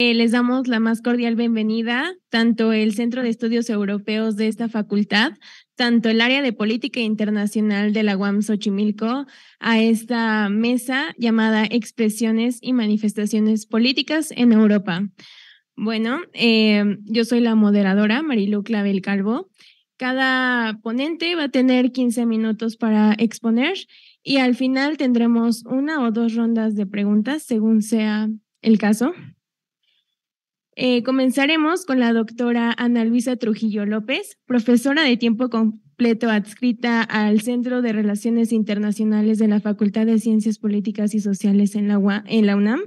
Eh, les damos la más cordial bienvenida, tanto el Centro de Estudios Europeos de esta facultad, tanto el área de Política Internacional de la UAM Xochimilco, a esta mesa llamada Expresiones y Manifestaciones Políticas en Europa. Bueno, eh, yo soy la moderadora, Marilu Clavel Calvo. Cada ponente va a tener 15 minutos para exponer y al final tendremos una o dos rondas de preguntas, según sea el caso. Eh, comenzaremos con la doctora Ana Luisa Trujillo López, profesora de tiempo completo adscrita al Centro de Relaciones Internacionales de la Facultad de Ciencias Políticas y Sociales en la, UNAM,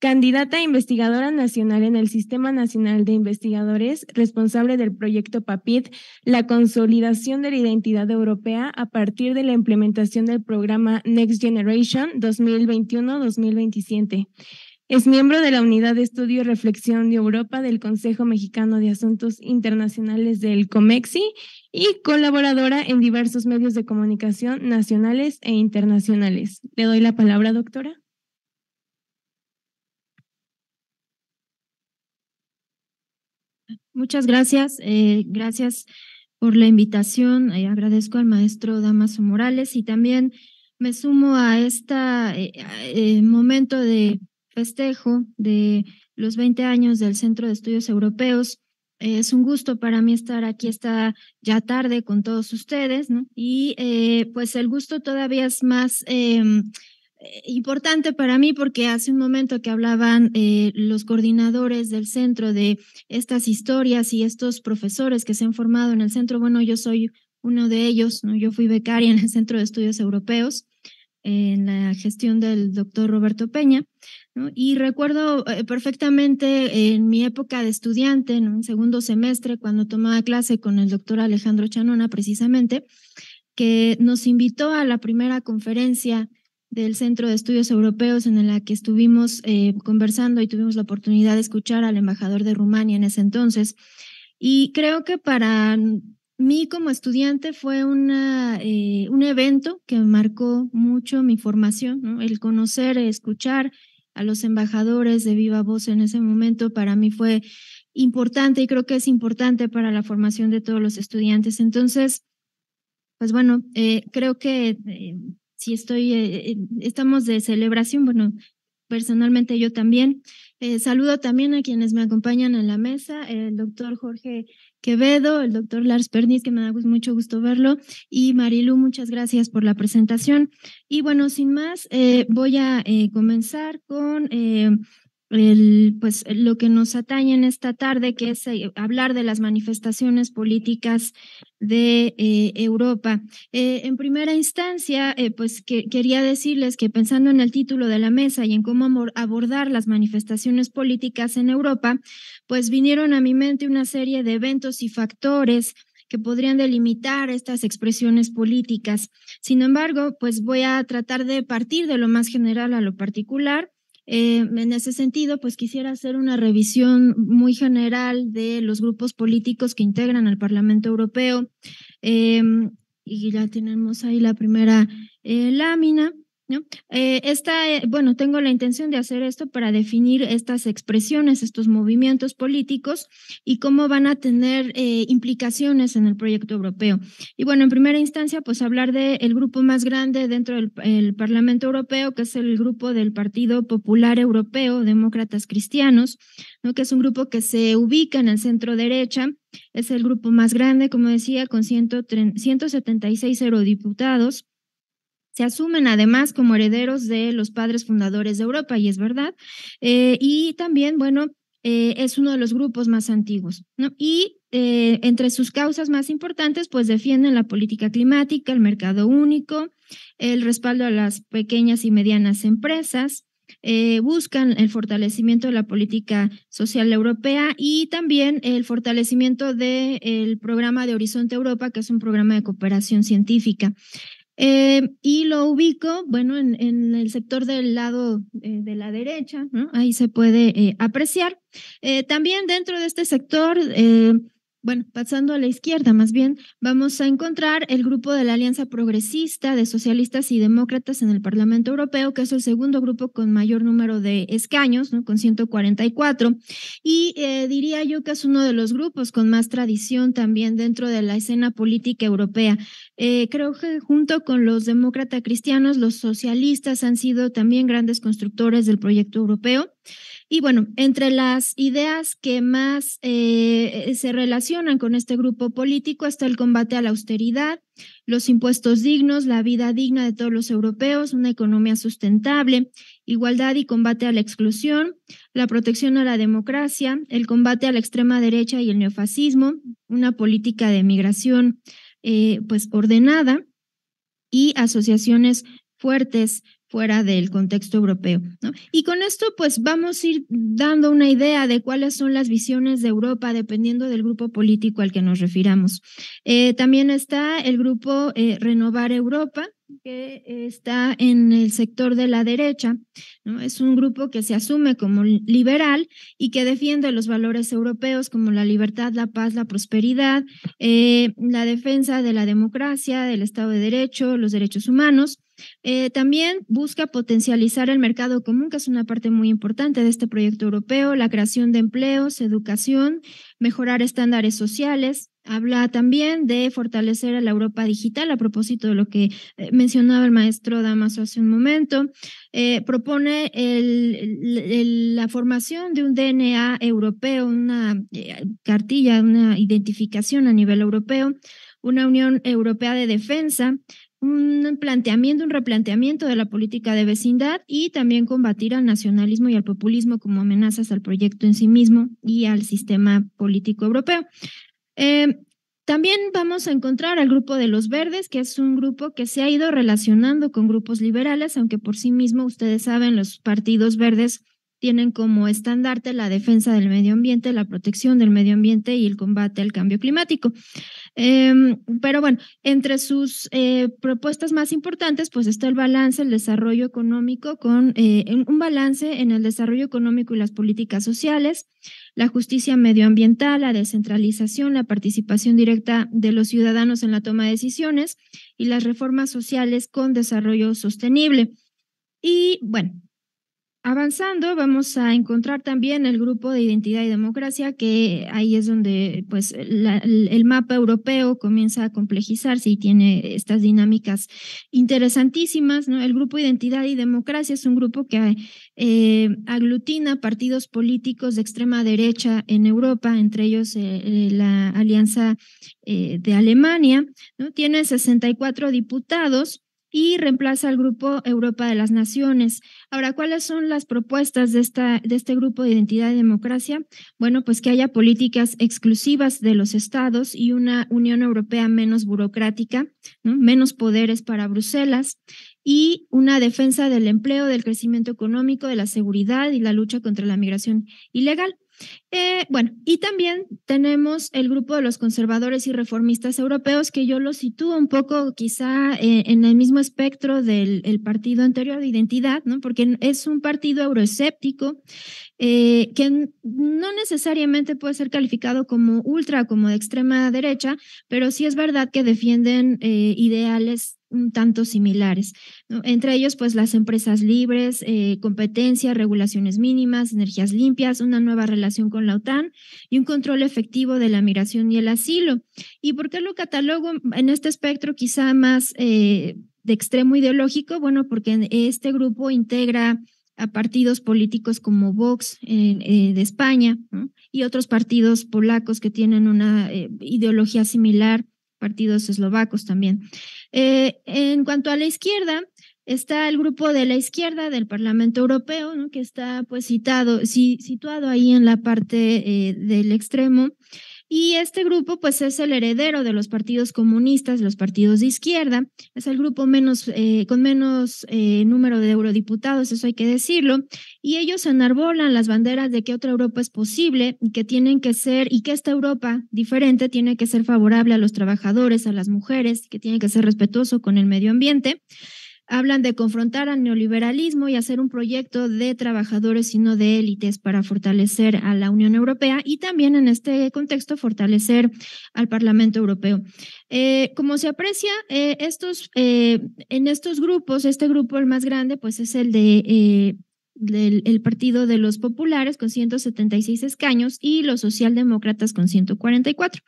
candidata a e investigadora nacional en el Sistema Nacional de Investigadores, responsable del proyecto PAPIT: la consolidación de la identidad europea a partir de la implementación del programa Next Generation 2021-2027 es miembro de la Unidad de Estudio y Reflexión de Europa del Consejo Mexicano de Asuntos Internacionales del COMEXI y colaboradora en diversos medios de comunicación nacionales e internacionales. Le doy la palabra, doctora. Muchas gracias. Eh, gracias por la invitación. Eh, agradezco al maestro Damaso Morales y también me sumo a este momento de festejo de los 20 años del Centro de Estudios Europeos. Es un gusto para mí estar aquí esta ya tarde con todos ustedes, ¿no? Y eh, pues el gusto todavía es más em, eh, importante para mí porque hace un momento que hablaban eh, los coordinadores del centro de estas historias y estos profesores que se han formado en el centro. Bueno, yo soy uno de ellos, ¿no? Yo fui becaria en el Centro de Estudios Europeos en la gestión del doctor Roberto Peña. Y recuerdo eh, perfectamente en mi época de estudiante, en en segundo semestre, cuando tomaba clase con el doctor Alejandro Chanona, precisamente, que nos invitó a la primera conferencia del Centro de Estudios Europeos en la que estuvimos eh, conversando y tuvimos la oportunidad de escuchar al embajador de Rumania en ese entonces. Y creo que para mí como estudiante fue una, eh, un evento que marcó mucho mi formación, el conocer, escuchar a los embajadores de viva voz en ese momento, para mí fue importante y creo que es importante para la formación de todos los estudiantes. Entonces, pues bueno, eh, creo que eh, si estoy, eh, estamos de celebración, bueno, personalmente yo también. saludo también a quienes me acompañan en la mesa, el doctor Jorge Quevedo, el doctor Lars Pernis, que me da pues mucho gusto verlo, y Marilu, muchas gracias por la presentación. Y bueno, sin más, eh, voy a eh, comenzar con eh, el, pues lo que nos atañe en esta tarde, que es eh, hablar de las manifestaciones políticas de eh, Europa. Eh, en primera instancia, pues quería decirles que pensando en el título de la mesa y en cómo abordar las manifestaciones políticas en Europa, pues vinieron a mi mente una serie de eventos y factores que podrían delimitar estas expresiones políticas. Sin embargo, pues voy a tratar de partir de lo más general a lo particular eh, en ese sentido, pues quisiera hacer una revisión muy general de los grupos políticos que integran al Parlamento Europeo. Em, y ya tenemos ahí la primera eh, lámina. ¿No? Eh, esta, eh, bueno, tengo la intención de hacer esto para definir estas expresiones, estos movimientos políticos y cómo van a tener eh, implicaciones en el proyecto europeo. Y bueno, en primera instancia, pues hablar del grupo más grande dentro del Parlamento Europeo, que es el grupo del Partido Popular Europeo, Demócratas Cristianos, ¿no? que es un grupo que se ubica en el centro derecha. Es el grupo más grande, como decía, con 176 eurodiputados se asumen además como herederos de los padres fundadores de Europa, y es verdad. Eh, y también, bueno, eh, es uno de los grupos más antiguos. ¿no? Y eh, entre sus causas más importantes, pues defienden la política climática, el mercado único, el respaldo a las pequeñas y medianas empresas, buscan el fortalecimiento de la política social europea y también el fortalecimiento del programa de Horizonte Europa, que es un programa de cooperación científica. Eh, y lo ubico, bueno, en, el sector del lado eh, de la derecha, ¿no? ahí se puede eh, apreciar. también dentro de este sector bueno, pasando a la izquierda más bien, vamos a encontrar el grupo de la Alianza Progresista de Socialistas y Demócratas en el Parlamento Europeo, que es el segundo grupo con mayor número de escaños, con 144. Y eh, diría yo que es uno de los grupos con más tradición también dentro de la escena política europea. Eh, creo que junto con los demócratas cristianos, los socialistas han sido también grandes constructores del proyecto europeo. Y bueno, entre las ideas que más eh, se relacionan con este grupo político está el combate a la austeridad, los impuestos dignos, la vida digna de todos los europeos, una economía sustentable, igualdad y combate a la exclusión, la protección a la democracia, el combate a la extrema derecha y el neofascismo, una política de migración eh, pues ordenada y asociaciones fuertes fuera del contexto europeo. ¿no? Y con esto, pues vamos a ir dando una idea de cuáles son las visiones de Europa dependiendo del grupo político al que nos refiramos. Eh, también está el grupo eh, Renovar Europa, que eh, está en el sector de la derecha. ¿no? Es un grupo que se asume como liberal y que defiende los valores europeos como la libertad, la paz, la prosperidad, la defensa de la democracia, del Estado de Derecho, los derechos humanos. Eh, también busca potencializar el mercado común, que es una parte muy importante de este proyecto europeo, la creación de empleos, educación, mejorar estándares sociales. Habla también de fortalecer a la Europa digital a propósito de lo que eh, mencionaba el maestro Damaso hace un momento. Eh, propone la formación de un DNA europeo, una cartilla, una identificación a nivel europeo una Unión Europea de Defensa, un planteamiento, un replanteamiento de la política de vecindad y también combatir al nacionalismo y al populismo como amenazas al proyecto en sí mismo y al sistema político europeo. Em, también vamos a encontrar al grupo de los verdes, que es un grupo que se ha ido relacionando con grupos liberales, aunque por sí mismo ustedes saben, los partidos verdes tienen como estandarte la defensa del medio ambiente, la protección del medio ambiente y el combate al cambio climático. Em, pero bueno, entre sus eh, propuestas más importantes, pues está el balance, el desarrollo económico, con eh, un balance en el desarrollo económico y las políticas sociales, la justicia medioambiental, la descentralización, la participación directa de los ciudadanos en la toma de decisiones y las reformas sociales con desarrollo sostenible. Y bueno, Avanzando, vamos a encontrar también el grupo de identidad y democracia, que ahí es donde pues, el mapa europeo comienza a complejizarse y tiene estas dinámicas interesantísimas. El grupo de Identidad y Democracia es un grupo que eh, aglutina partidos políticos de extrema derecha en Europa, entre ellos eh, eh, la Alianza de Alemania. ¿no? Tiene 64 diputados y reemplaza al Grupo Europa de las Naciones. Ahora, ¿cuáles son las propuestas de, esta, este Grupo de Identidad y Democracia? Bueno, pues que haya políticas exclusivas de los estados y una Unión Europea menos burocrática, menos poderes para Bruselas y una defensa del empleo, del crecimiento económico, de la seguridad y la lucha contra la migración ilegal. Eh, bueno, y también tenemos el grupo de los conservadores y reformistas europeos, que yo lo sitúo un poco quizá eh, en el mismo espectro del partido anterior de identidad, ¿no? porque es un partido euroescéptico eh, que no necesariamente puede ser calificado como ultra, como de extrema derecha, pero sí es verdad que defienden ideales un tanto similares. Entre ellos, pues las empresas libres, eh, competencia, regulaciones mínimas, energías limpias, una nueva relación con la OTAN y un control efectivo de la migración y el asilo. ¿Y por qué lo catalogo en este espectro quizá más eh, de extremo ideológico? Bueno, porque este grupo integra a partidos políticos como Vox eh, de España y otros partidos polacos que tienen una ideología similar partidos eslovacos también. Eh, en cuanto a la izquierda, está el grupo de la izquierda del Parlamento Europeo, que está pues citado, situado ahí en la parte eh, del extremo. Y este grupo pues es el heredero de los partidos comunistas, los partidos de izquierda, es el grupo menos, eh, con menos eh, número de eurodiputados, eso hay que decirlo, y ellos enarbolan las banderas de que otra Europa es posible y que tienen que ser, y que esta Europa diferente tiene que ser favorable a los trabajadores, a las mujeres, que tiene que ser respetuoso con el medio ambiente hablan de confrontar al neoliberalismo y hacer un proyecto de trabajadores y no de élites para fortalecer a la Unión Europea y también en este contexto fortalecer al Parlamento Europeo. Eh, como se aprecia, eh, estos, eh, en estos grupos, este grupo el más grande, pues es el de... Del, Partido de los Populares con 176 escaños y los socialdemócratas con 144.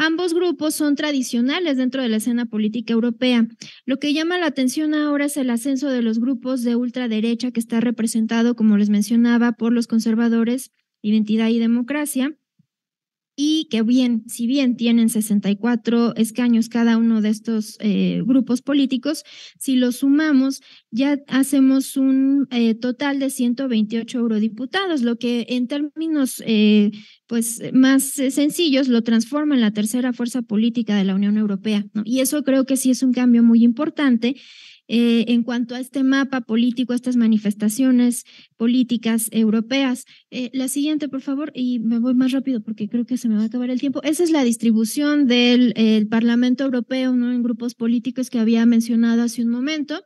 Ambos grupos son tradicionales dentro de la escena política europea. Lo que llama la atención ahora es el ascenso de los grupos de ultraderecha que está representado, como les mencionaba, por los conservadores, Identidad y Democracia, y que bien, si bien tienen 64 escaños cada uno de estos eh, grupos políticos, si los sumamos, ya hacemos un eh, total de 128 eurodiputados, lo que en términos eh, pues más sencillos lo transforma en la tercera fuerza política de la Unión Europea. Y eso creo que sí es un cambio muy importante eh, en cuanto a este mapa político, estas manifestaciones políticas europeas. Eh, la siguiente, por favor, y me voy más rápido porque creo que se me va a acabar el tiempo. Esa es la distribución del Parlamento Europeo ¿no? en grupos políticos que había mencionado hace un momento.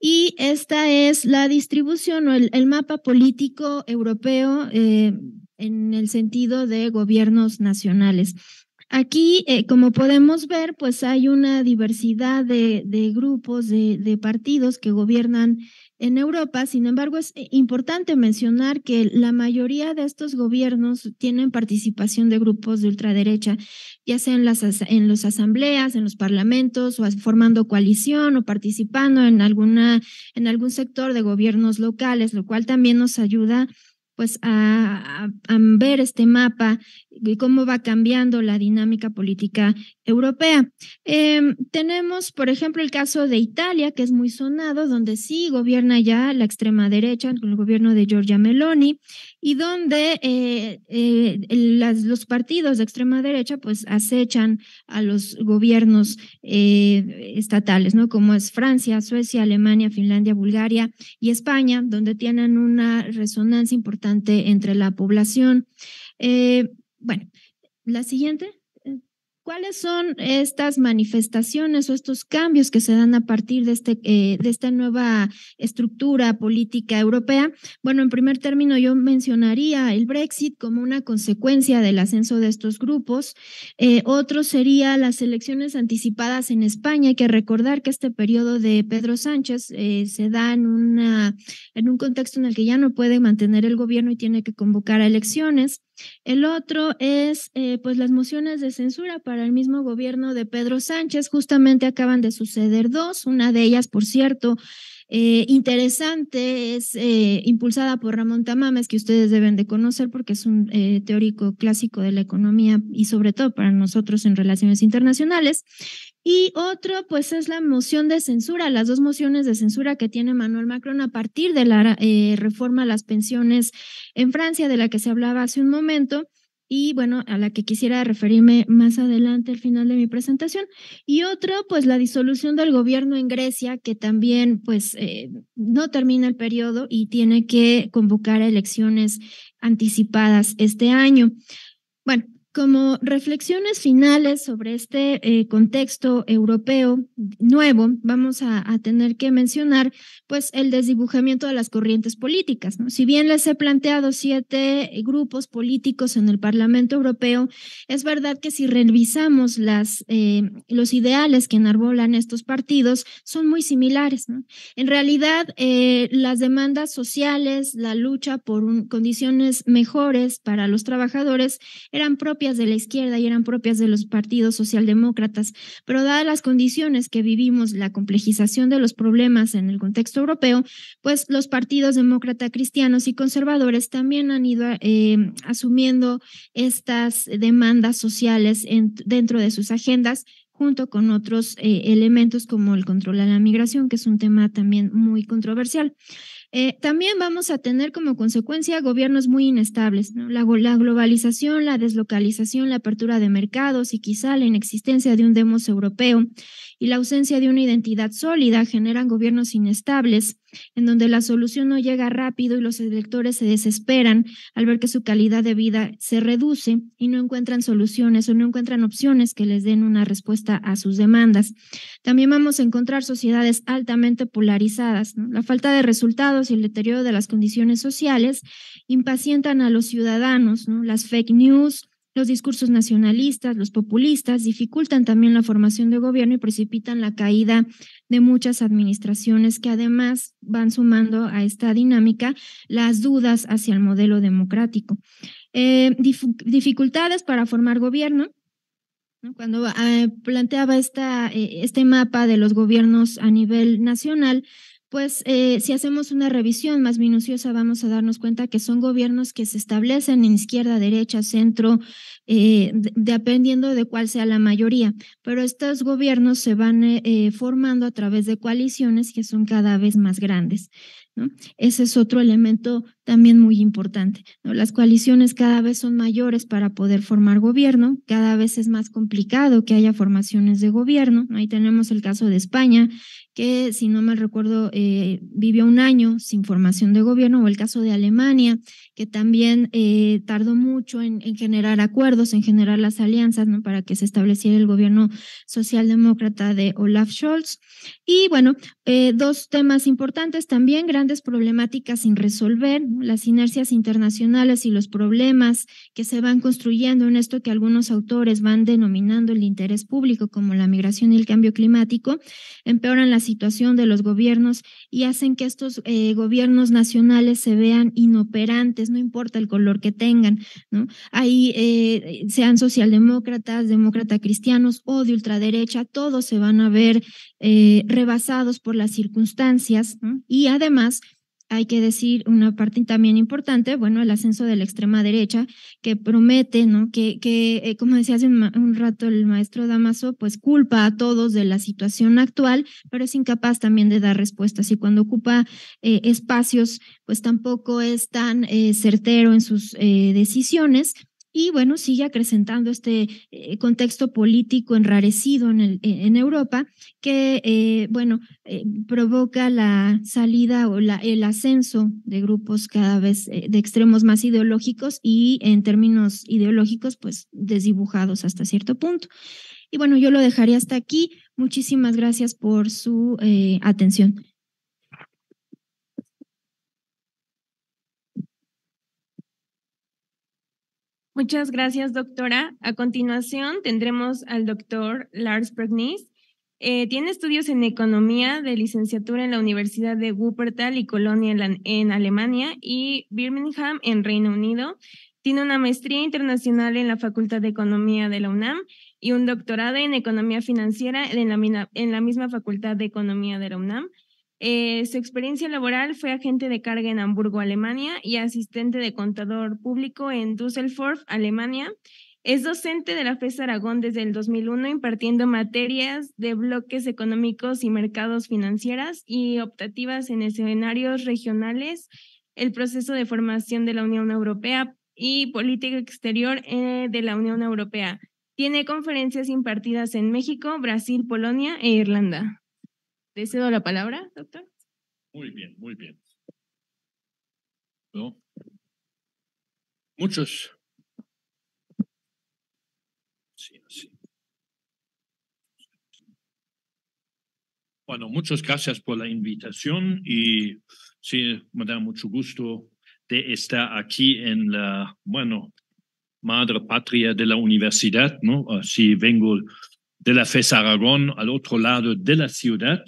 Y esta es la distribución o el, mapa político europeo eh, en el sentido de gobiernos nacionales. Aquí, eh, como podemos ver, pues hay una diversidad de, grupos, de, partidos que gobiernan en Europa. Sin embargo, es eh, importante mencionar que la mayoría de estos gobiernos tienen participación de grupos de ultraderecha, ya sea en las los asambleas, en los parlamentos, o formando coalición o participando en alguna en algún sector de gobiernos locales, lo cual también nos ayuda pues a, ver este mapa y cómo va cambiando la dinámica política europea. Em, tenemos, por ejemplo, el caso de Italia, que es muy sonado, donde sí gobierna ya la extrema derecha con el gobierno de Giorgia Meloni y donde eh, eh, los partidos de extrema derecha pues acechan a los gobiernos eh, estatales, ¿no? Como es Francia, Suecia, Alemania, Finlandia, Bulgaria y España, donde tienen una resonancia importante entre la población. Bueno, la siguiente. Eh, ¿Cuáles son estas manifestaciones o estos cambios que se dan a partir de, este, eh, de esta nueva estructura política europea? Bueno, en primer término, yo mencionaría el Brexit como una consecuencia del ascenso de estos grupos. Eh, otro sería las elecciones anticipadas en España. Hay que recordar que este periodo de Pedro Sánchez se da en, una, en un contexto en el que ya no puede mantener el gobierno y tiene que convocar a elecciones. El otro es eh, pues las mociones de censura para el mismo gobierno de Pedro Sánchez. Justamente acaban de suceder dos, una de ellas, por cierto, eh, interesante, es eh, impulsada por Ramón Tamames, que ustedes deben de conocer porque es un eh, teórico clásico de la economía y sobre todo para nosotros en relaciones internacionales. Y otro, pues, es la moción de censura, las dos mociones de censura que tiene Manuel Macron a partir de la reforma a las pensiones en Francia, de la que se hablaba hace un momento, y bueno, a la que quisiera referirme más adelante al final de mi presentación. Y otra, pues la disolución del gobierno en Grecia, que también pues eh, no termina el periodo y tiene que convocar elecciones anticipadas este año. Bueno, como reflexiones finales sobre este eh, contexto europeo nuevo, vamos a, tener que mencionar pues el desdibujamiento de las corrientes políticas. Si bien les he planteado siete eh, grupos políticos en el Parlamento Europeo, es verdad que si revisamos eh, los ideales que enarbolan estos partidos, son muy similares. En realidad, las demandas sociales, la lucha por condiciones mejores para los trabajadores eran propias de la izquierda y eran propias de los partidos socialdemócratas, pero dadas las condiciones que vivimos, la complejización de los problemas en el contexto europeo, pues los partidos demócrata cristianos y conservadores también han ido eh, asumiendo estas demandas sociales dentro de sus agendas junto con otros eh, elementos como el control a la migración, que es un tema también muy controversial. Eh, también vamos a tener como consecuencia gobiernos muy inestables, la, la, globalización, la deslocalización, la apertura de mercados y quizá la inexistencia de un demos europeo y la ausencia de una identidad sólida generan gobiernos inestables, en donde la solución no llega rápido y los electores se desesperan al ver que su calidad de vida se reduce y no encuentran soluciones o no encuentran opciones que les den una respuesta a sus demandas. También vamos a encontrar sociedades altamente polarizadas. La falta de resultados y el deterioro de las condiciones sociales impacientan a los ciudadanos. ¿no? Las fake news, los discursos nacionalistas, los populistas dificultan también la formación de gobierno y precipitan la caída de muchas administraciones que además van sumando a esta dinámica las dudas hacia el modelo democrático. Eh, dificultades para formar gobierno. Cuando eh, planteaba esta, eh, este mapa de los gobiernos a nivel nacional, pues eh, si hacemos una revisión más minuciosa vamos a darnos cuenta que son gobiernos que se establecen en izquierda, derecha, centro, eh, dependiendo de cuál sea la mayoría. Pero estos gobiernos se van eh, formando a través de coaliciones que son cada vez más grandes. ¿no? Ese es otro elemento también muy importante. Las coaliciones cada vez son mayores para poder formar gobierno, cada vez es más complicado que haya formaciones de gobierno. Ahí tenemos el caso de España, que si no mal recuerdo eh, vivió un año sin formación de gobierno, o el caso de Alemania, que también eh, tardó mucho en, generar acuerdos, en generar las alianzas ¿no? para que se estableciera el gobierno socialdemócrata de Olaf Scholz. Y bueno, eh, dos temas importantes también, grandes problemáticas sin resolver las inercias internacionales y los problemas que se van construyendo en esto que algunos autores van denominando el interés público, como la migración y el cambio climático, empeoran la situación de los gobiernos y hacen que estos eh, gobiernos nacionales se vean inoperantes, no importa el color que tengan, ¿no? Ahí eh, sean socialdemócratas, demócratas cristianos o de ultraderecha, todos se van a ver eh, rebasados por las circunstancias y además hay que decir una parte también importante, bueno, el ascenso de la extrema derecha, que promete, ¿no? Que, que eh, como decía hace un, rato el maestro Damaso, pues culpa a todos de la situación actual, pero es incapaz también de dar respuestas. Y cuando ocupa eh, espacios, pues tampoco es tan eh, certero en sus decisiones. Y bueno, sigue acrecentando este eh, contexto político enrarecido en, el, en Europa que, eh, bueno, eh, provoca la salida o la, el ascenso de grupos cada vez de extremos más ideológicos y en términos ideológicos, pues desdibujados hasta cierto punto. Y bueno, yo lo dejaría hasta aquí. Muchísimas gracias por su atención. Muchas gracias, doctora. A continuación tendremos al doctor Lars Pernice. Eh, tiene estudios en economía de licenciatura en la Universidad de Wuppertal y Colonia en, Alemania y Birmingham en Reino Unido. Tiene una maestría internacional en la Facultad de Economía de la UNAM y un doctorado en economía financiera en la misma Facultad de Economía de la UNAM. Eh, su experiencia laboral fue agente de carga en Hamburgo, Alemania, y asistente de contador público en Düsseldorf, Alemania. Es docente de la FES Aragón desde el 2001, impartiendo materias de bloques económicos y mercados financieras y optativas en escenarios regionales, el proceso de formación de la Unión Europea y política exterior eh, de la Unión Europea. Tiene conferencias impartidas en México, Brasil, Polonia e Irlanda. Te cedo la palabra, doctor. Muy bien, muy bien. ¿No? Muchos. Sí, Bueno, muchas gracias por la invitación y sí, me da mucho gusto de estar aquí en la, bueno, madre patria de la universidad, ¿no? Así vengo de la FES Aragón al otro lado de la ciudad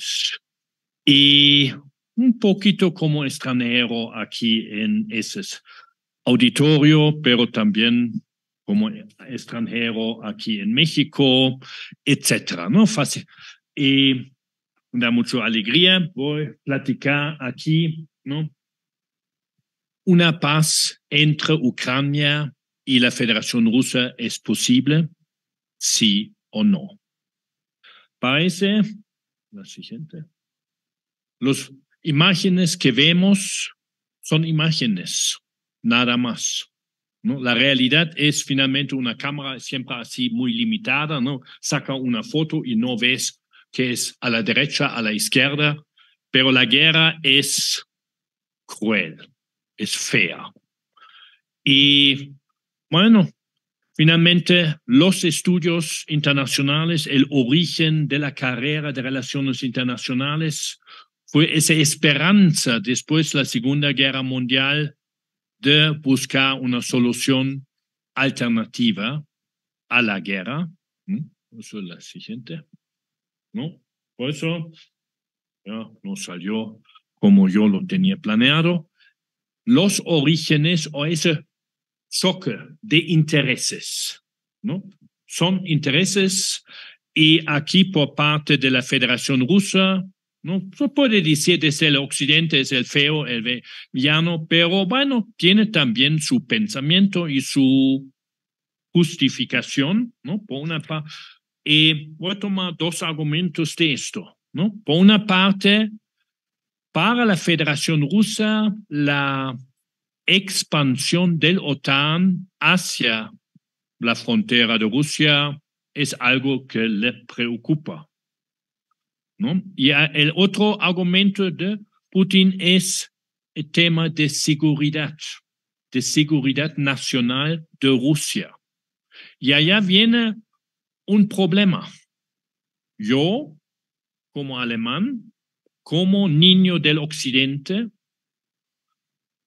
y un poquito como extranjero aquí en ese auditorio, pero también como extranjero aquí en México, etc. ¿no? Fácil. Y da mucha alegría voy platicar aquí, ¿no? Una paz entre Ucrania y la Federación Rusa es posible, sí o no. Parece, la siguiente, las imágenes que vemos son imágenes, nada más. ¿no? La realidad es finalmente una cámara siempre así muy limitada, ¿no? Saca una foto y no ves qué es a la derecha, a la izquierda, pero la guerra es cruel, es fea. Y bueno, Finalmente, los estudios internacionales, el origen de la carrera de relaciones internacionales fue esa esperanza después de la Segunda Guerra Mundial de buscar una solución alternativa a la guerra. ¿Mm? Eso es la siguiente. ¿No? Por eso ya, no salió como yo lo tenía planeado. Los orígenes o ese choque de intereses, ¿no? Son intereses y aquí por parte de la Federación Rusa, ¿no? Se puede decir desde el occidente es el feo, el villano, pero bueno, tiene también su pensamiento y su justificación, ¿no? Por una parte, voy a tomar dos argumentos de esto, ¿no? Por una parte, para la Federación Rusa, la expansión del OTAN hacia la frontera de Rusia es algo que le preocupa. Y el otro argumento de Putin es el tema de seguridad, de seguridad nacional de Rusia. Y allá viene un problema. Yo, como alemán, como niño del occidente,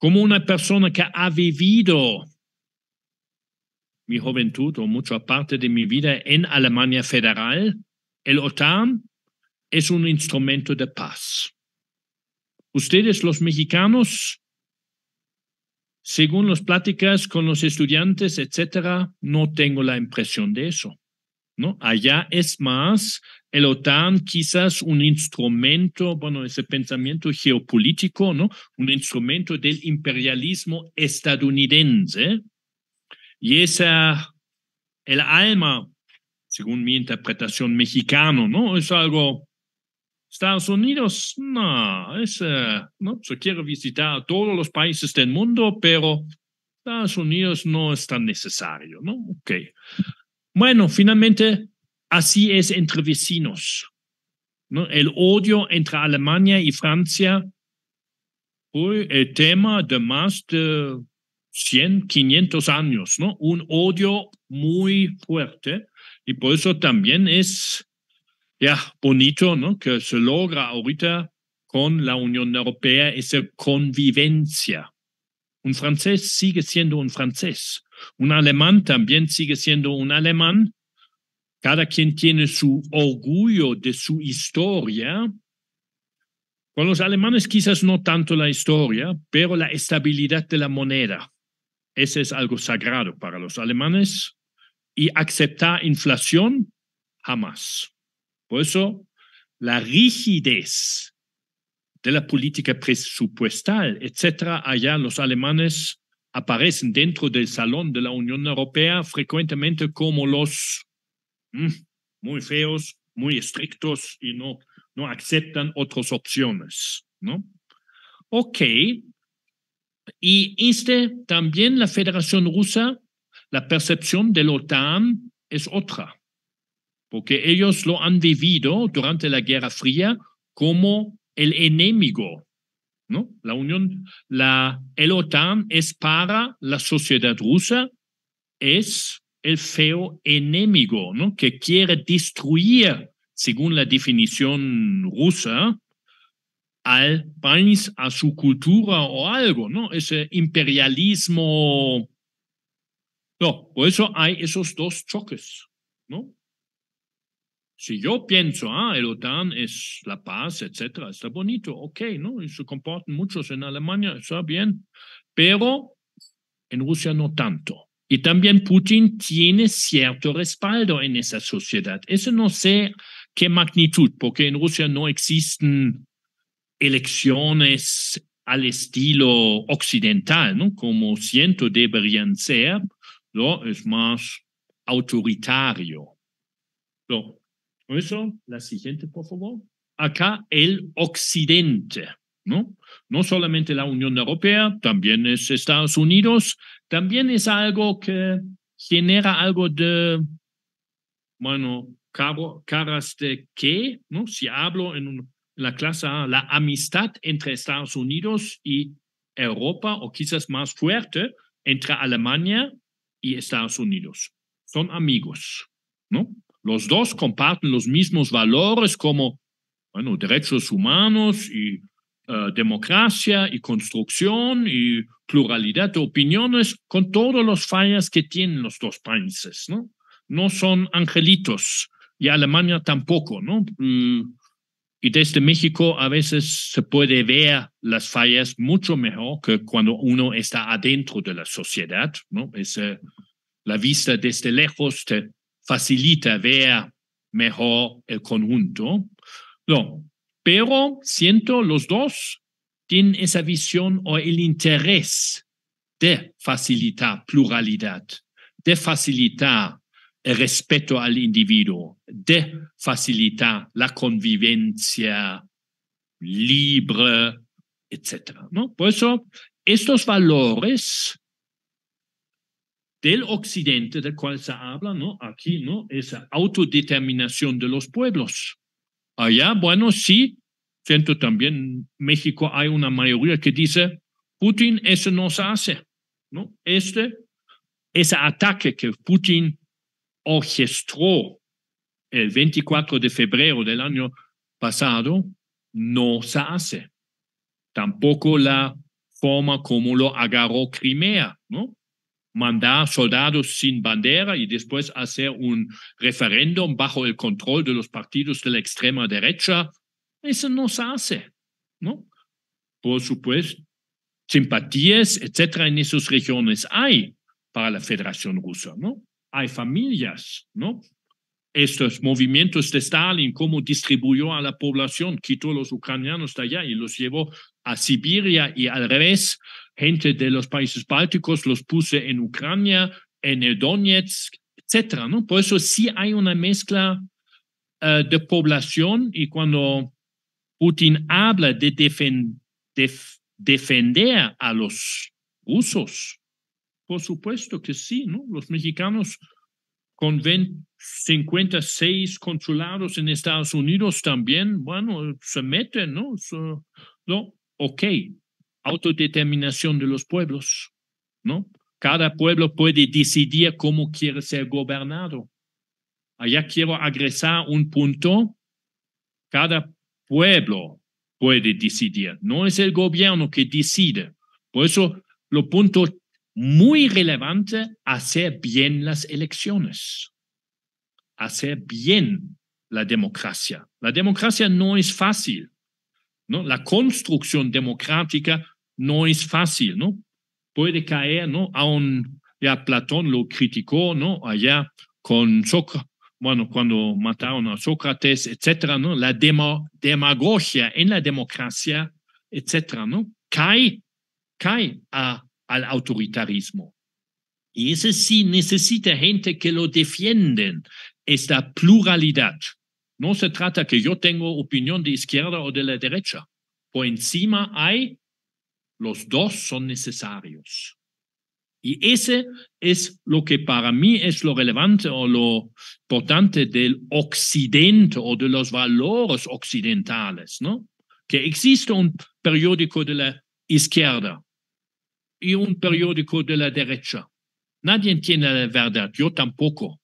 como una persona que ha vivido mi juventud o mucha parte de mi vida en Alemania Federal, el OTAN es un instrumento de paz. Ustedes los mexicanos, según las pláticas con los estudiantes, etcétera, no tengo la impresión de eso. ¿no? Allá es más el OTAN quizás un instrumento, bueno, ese pensamiento geopolítico, ¿no? Un instrumento del imperialismo estadounidense. Y esa, el alma, según mi interpretación mexicano, ¿no? Es algo, Estados Unidos, no, es, eh, no, se quiere visitar todos los países del mundo, pero Estados Unidos no es tan necesario, ¿no? Ok. Bueno, finalmente, así es entre vecinos. El odio entre Alemania y Francia fue el tema de más de 100, 500 años, Un odio muy fuerte y por eso también es ya bonito, Que se logra ahorita con la Unión Europea esa convivencia. Un francés sigue siendo un francés, un alemán también sigue siendo un alemán. Cada quien tiene su orgullo de su historia. Con los alemanes quizás no tanto la historia, pero la estabilidad de la moneda. Ese es algo sagrado para los alemanes. Y aceptar inflación, jamás. Por eso, la rigidez de la política presupuestal, etcétera, allá los alemanes aparecen dentro del Salón de la Unión Europea frecuentemente como los mm, muy feos, muy estrictos y no, no aceptan otras opciones, Ok. Y este, también la Federación Rusa, la percepción de la OTAN es otra, porque ellos lo han vivido durante la Guerra Fría como el enemigo ¿no? La Unión, la, el OTAN es para la sociedad rusa, es el feo enemigo, ¿no? Que quiere destruir, según la definición rusa, al país, a su cultura o algo, ¿no? Ese imperialismo. No, por eso hay esos dos choques, ¿no? Si yo pienso, ah, el OTAN es la paz, etcétera, está bonito, ok, ¿no? Y se comportan muchos en Alemania, está bien, pero en Rusia no tanto. Y también Putin tiene cierto respaldo en esa sociedad. Eso no sé qué magnitud, porque en Rusia no existen elecciones al estilo occidental, ¿no? Como siento deberían ser, ¿no? Es más autoritario eso, la siguiente, por favor. Acá el Occidente, ¿no? No solamente la Unión Europea, también es Estados Unidos, también es algo que genera algo de, bueno, cabo caras de que, ¿no? Si hablo en, la clase la amistad entre Estados Unidos y Europa, o quizás más fuerte, entre Alemania y Estados Unidos. Son amigos, ¿no? Los dos comparten los mismos valores como bueno, derechos humanos y eh, democracia y construcción y pluralidad de opiniones con todas las fallas que tienen los dos países, ¿no? No son angelitos y Alemania tampoco, ¿no? Mm, y desde México a veces se puede ver las fallas mucho mejor que cuando uno está adentro de la sociedad, ¿no? Es, eh, la vista desde lejos de facilita ver mejor el conjunto. No, pero siento los dos tienen esa visión o el interés de facilitar pluralidad, de facilitar el respeto al individuo, de facilitar la convivencia libre, etc. ¿no? Por eso, estos valores del occidente del cual se habla, ¿no? Aquí, ¿no? Esa autodeterminación de los pueblos. Allá, bueno, sí, siento también, México hay una mayoría que dice, Putin, eso no se hace, ¿no? Este, ese ataque que Putin orquestó el 24 de febrero del año pasado, no se hace. Tampoco la forma como lo agarró Crimea, ¿no? mandar soldados sin bandera y después hacer un referéndum bajo el control de los partidos de la extrema derecha, eso no se hace, ¿no? Por supuesto, simpatías, etcétera, en esas regiones hay para la Federación Rusa, ¿no? Hay familias, ¿no? Estos movimientos de Stalin, cómo distribuyó a la población, quitó a los ucranianos de allá y los llevó a Siberia y al revés, gente de los países bálticos, los puse en Ucrania, en el Donetsk, etcétera, ¿no? Por eso sí hay una mezcla eh, de población y cuando Putin habla de defender a los rusos, por supuesto que sí, ¿no? Los mexicanos con 56 consulados en Estados Unidos también, bueno, se meten, ¿no? no, ok, autodeterminación de los pueblos, ¿no? Cada pueblo puede decidir cómo quiere ser gobernado. Allá quiero agresar un punto. Cada pueblo puede decidir. No es el gobierno que decide. Por eso, lo punto muy relevante, hacer bien las elecciones. Hacer bien la democracia. La democracia no es fácil. ¿no? La construcción democrática no es fácil, ¿no? Puede caer, ¿no? Aún ya Platón lo criticó, ¿no? Allá con Sócrates, bueno, cuando mataron a Sócrates, etcétera, ¿no? La demagogia en la democracia, etcétera, ¿no? Cae, cae al autoritarismo. Y ese sí necesita gente que lo defienden, esta pluralidad. No se trata que yo tengo opinión de izquierda o de la derecha. Por encima hay los dos son necesarios. Y ese es lo que para mí es lo relevante o lo importante del occidente o de los valores occidentales, ¿no? Que existe un periódico de la izquierda y un periódico de la derecha. Nadie tiene la verdad, yo tampoco.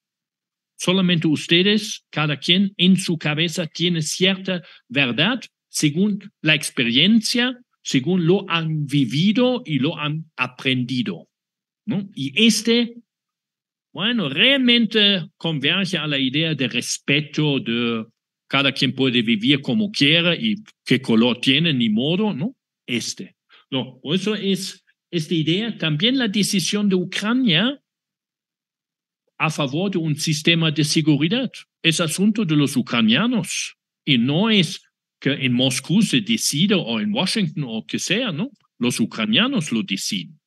Solamente ustedes, cada quien en su cabeza tiene cierta verdad según la experiencia según lo han vivido y lo han aprendido. ¿no? Y este, bueno, realmente converge a la idea de respeto de cada quien puede vivir como quiera y qué color tiene, ni modo, ¿no? Este. No, eso es esta idea. También la decisión de Ucrania a favor de un sistema de seguridad es asunto de los ucranianos y no es que en Moscú se decida o en Washington o que sea, ¿no? Los ucranianos lo deciden.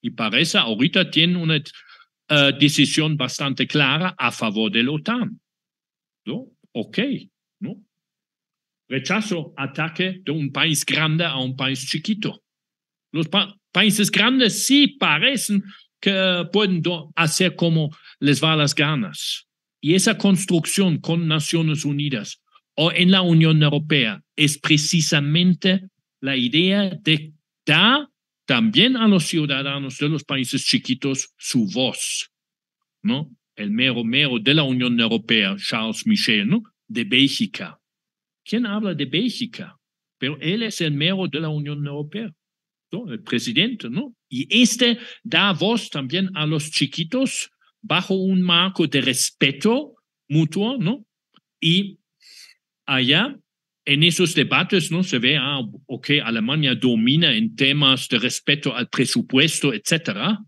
Y parece ahorita tienen una eh, decisión bastante clara a favor de la OTAN. ¿No? Ok, ¿no? Rechazo, ataque de un país grande a un país chiquito. Los países grandes sí parecen que pueden hacer como les va las ganas. Y esa construcción con Naciones Unidas o en la Unión Europea es precisamente la idea de dar también a los ciudadanos de los países chiquitos su voz, ¿no? El mero mero de la Unión Europea, Charles Michel, ¿no? De Bélgica. ¿Quién habla de Bélgica? Pero él es el mero de la Unión Europea, ¿no? El presidente, ¿no? Y este da voz también a los chiquitos bajo un marco de respeto mutuo, ¿no? Y allá en esos debates no se ve, ah, ok, Alemania domina en temas de respeto al presupuesto, etcétera,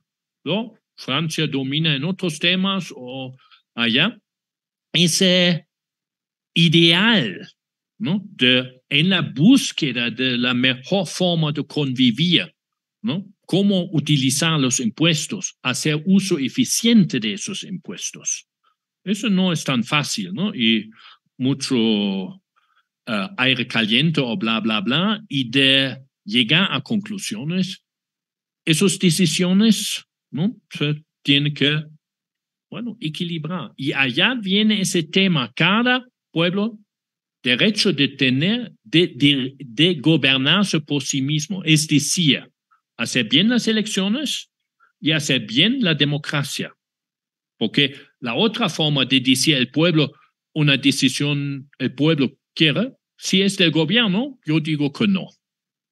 ¿no? Francia domina en otros temas o allá. Ese ideal, ¿no? De, en la búsqueda de la mejor forma de convivir, ¿no? Cómo utilizar los impuestos, hacer uso eficiente de esos impuestos. Eso no es tan fácil, ¿no? Y mucho eh, aire caliente o bla, bla, bla, y de llegar a conclusiones, esas decisiones ¿no? se tienen que bueno, equilibrar. Y allá viene ese tema. Cada pueblo derecho de tener, de, de, gobernarse por sí mismo. Es decir, hacer bien las elecciones y hacer bien la democracia. Porque la otra forma de decir el pueblo una decisión el pueblo quiere. Si es del gobierno, yo digo que no.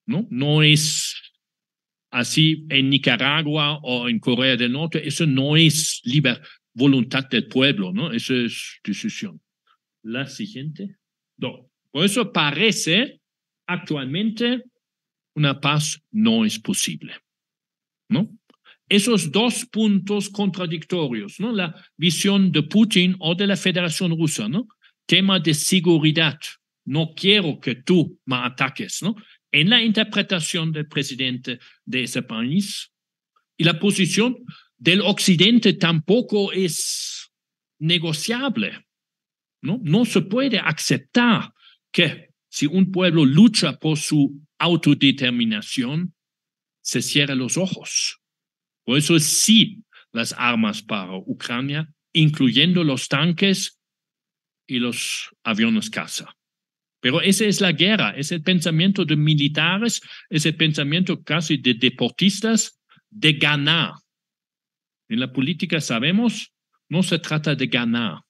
No, es así en Nicaragua o en Corea del Norte. Eso no es libertad voluntad del pueblo, ¿no? Eso es decisión. La siguiente. Por eso parece actualmente una paz no es posible, ¿no? esos dos puntos contradictorios, ¿no? La visión de Putin o de la Federación Rusa, ¿no? Tema de seguridad. No quiero que tú me ataques, ¿no? En la interpretación del presidente de ese país. Y la posición del occidente tampoco es negociable, ¿no? No se puede aceptar que si un pueblo lucha por su autodeterminación, se cierren los ojos por eso sí las armas para Ucrania, incluyendo los tanques y los aviones caza. Pero esa es la guerra, ese pensamiento de militares, ese el pensamiento casi de deportistas de ganar. En la política sabemos, no se trata de ganar,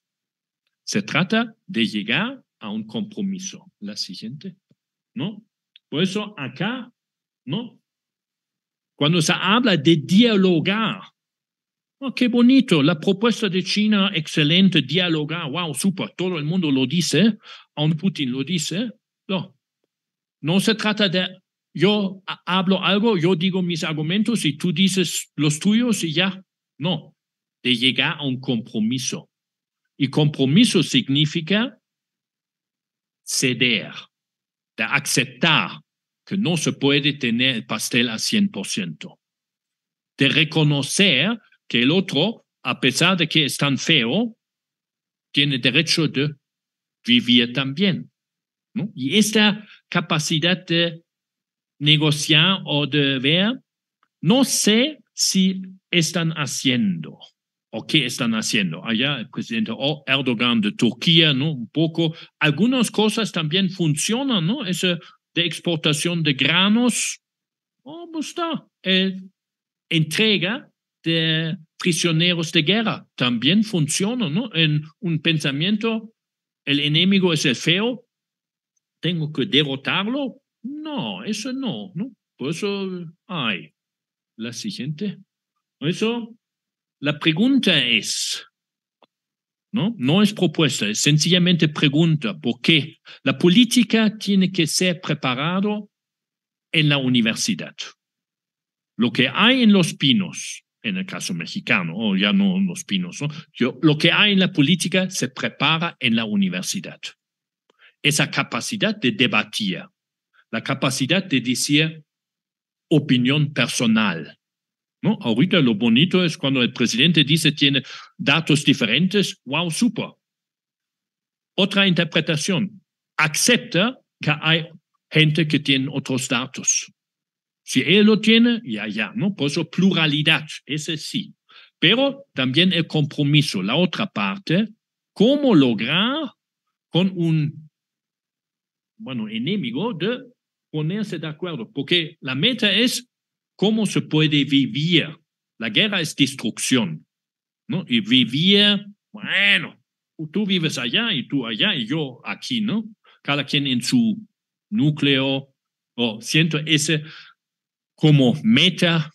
se trata de llegar a un compromiso. La siguiente, ¿no? Por eso acá, ¿no? Cuando se habla de dialogar, oh, qué bonito, la propuesta de China, excelente, dialogar, wow, super, todo el mundo lo dice, Aún Putin lo dice, no. No se trata de yo hablo algo, yo digo mis argumentos y tú dices los tuyos y ya. No, de llegar a un compromiso. Y compromiso significa ceder, de aceptar que no se puede tener el pastel a 100%. De reconocer que el otro, a pesar de que es tan feo, tiene derecho de vivir también. Y esta capacidad de negociar o de ver, no sé si están haciendo o qué están haciendo. Allá el presidente Erdogan de Turquía, ¿no? Un poco, algunas cosas también funcionan, ¿no? Ese de exportación de granos, oh, eh, está, entrega de prisioneros de guerra también funciona, ¿no? En un pensamiento, el enemigo es el feo, tengo que derrotarlo. No, eso no, ¿no? Por eso hay la siguiente. Por eso la pregunta es, ¿no? No es propuesta, es sencillamente pregunta por qué. La política tiene que ser preparado en la universidad. Lo que hay en los pinos, en el caso mexicano, o ya no en los pinos, lo que hay en la política se prepara en la universidad. Esa capacidad de debatir, la capacidad de decir opinión personal, ¿no? Ahorita lo bonito es cuando el presidente dice tiene datos diferentes, wow, super. Otra interpretación, acepta que hay gente que tiene otros datos. Si él lo tiene, ya, ya, ¿no? Por eso pluralidad, ese sí. Pero también el compromiso, la otra parte, cómo lograr con un, bueno, enemigo de ponerse de acuerdo, porque la meta es ¿Cómo se puede vivir? La guerra es destrucción, ¿no? Y vivir, bueno, tú vives allá y tú allá y yo aquí, ¿no? Cada quien en su núcleo, o siento ese como meta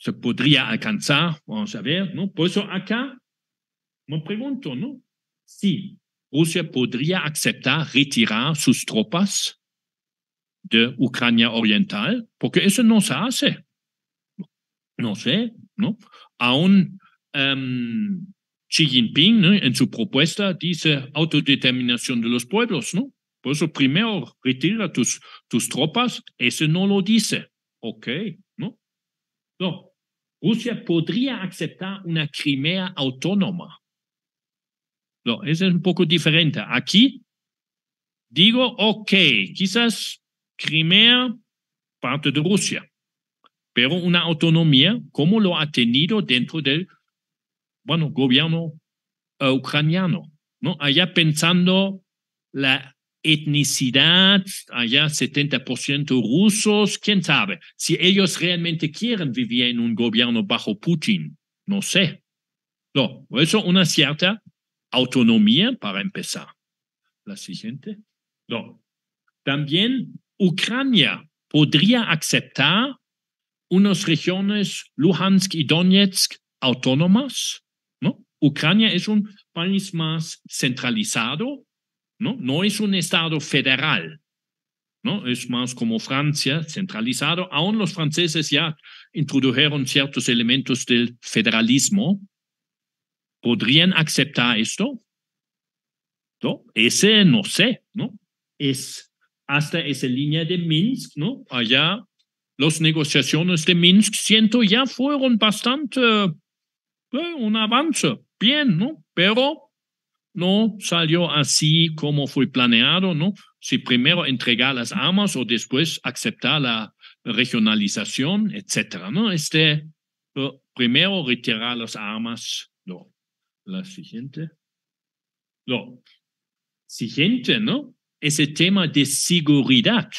se podría alcanzar, vamos a ver, ¿no? Por eso acá me pregunto, ¿no? Si Rusia podría aceptar retirar sus tropas de Ucrania Oriental, porque eso no se hace. No sé, ¿no? Aún em, Xi Jinping en su propuesta dice autodeterminación de los pueblos, ¿no? Por eso primero retira tus, tropas, eso no lo dice. Ok, ¿no? No. Rusia podría aceptar una Crimea autónoma. No, eso es un poco diferente. Aquí digo, ok, quizás Crimea parte de Rusia, pero una autonomía como lo ha tenido dentro del bueno, gobierno eh, ucraniano. ¿no? Allá pensando la etnicidad, allá 70% rusos, quién sabe, si ellos realmente quieren vivir en un gobierno bajo Putin, no sé. No, eso una cierta autonomía para empezar. La siguiente. No. También Ucrania podría aceptar unas regiones, Luhansk y Donetsk, autónomas. ¿no? Ucrania es un país más centralizado, ¿no? no es un Estado federal. ¿no? Es más como Francia, centralizado. Aún los franceses ya introdujeron ciertos elementos del federalismo. ¿Podrían aceptar esto? ¿No? Ese no sé, ¿no? Es hasta esa línea de Minsk, ¿no? Allá las negociaciones de Minsk, siento, ya fueron bastante eh, un avance, bien, ¿no? Pero no salió así como fue planeado, ¿no? Si primero entregar las armas o después aceptar la regionalización, etcétera, ¿no? Este, eh, primero retirar las armas, ¿no? La siguiente. No. Siguiente, ¿no? ese tema de seguridad.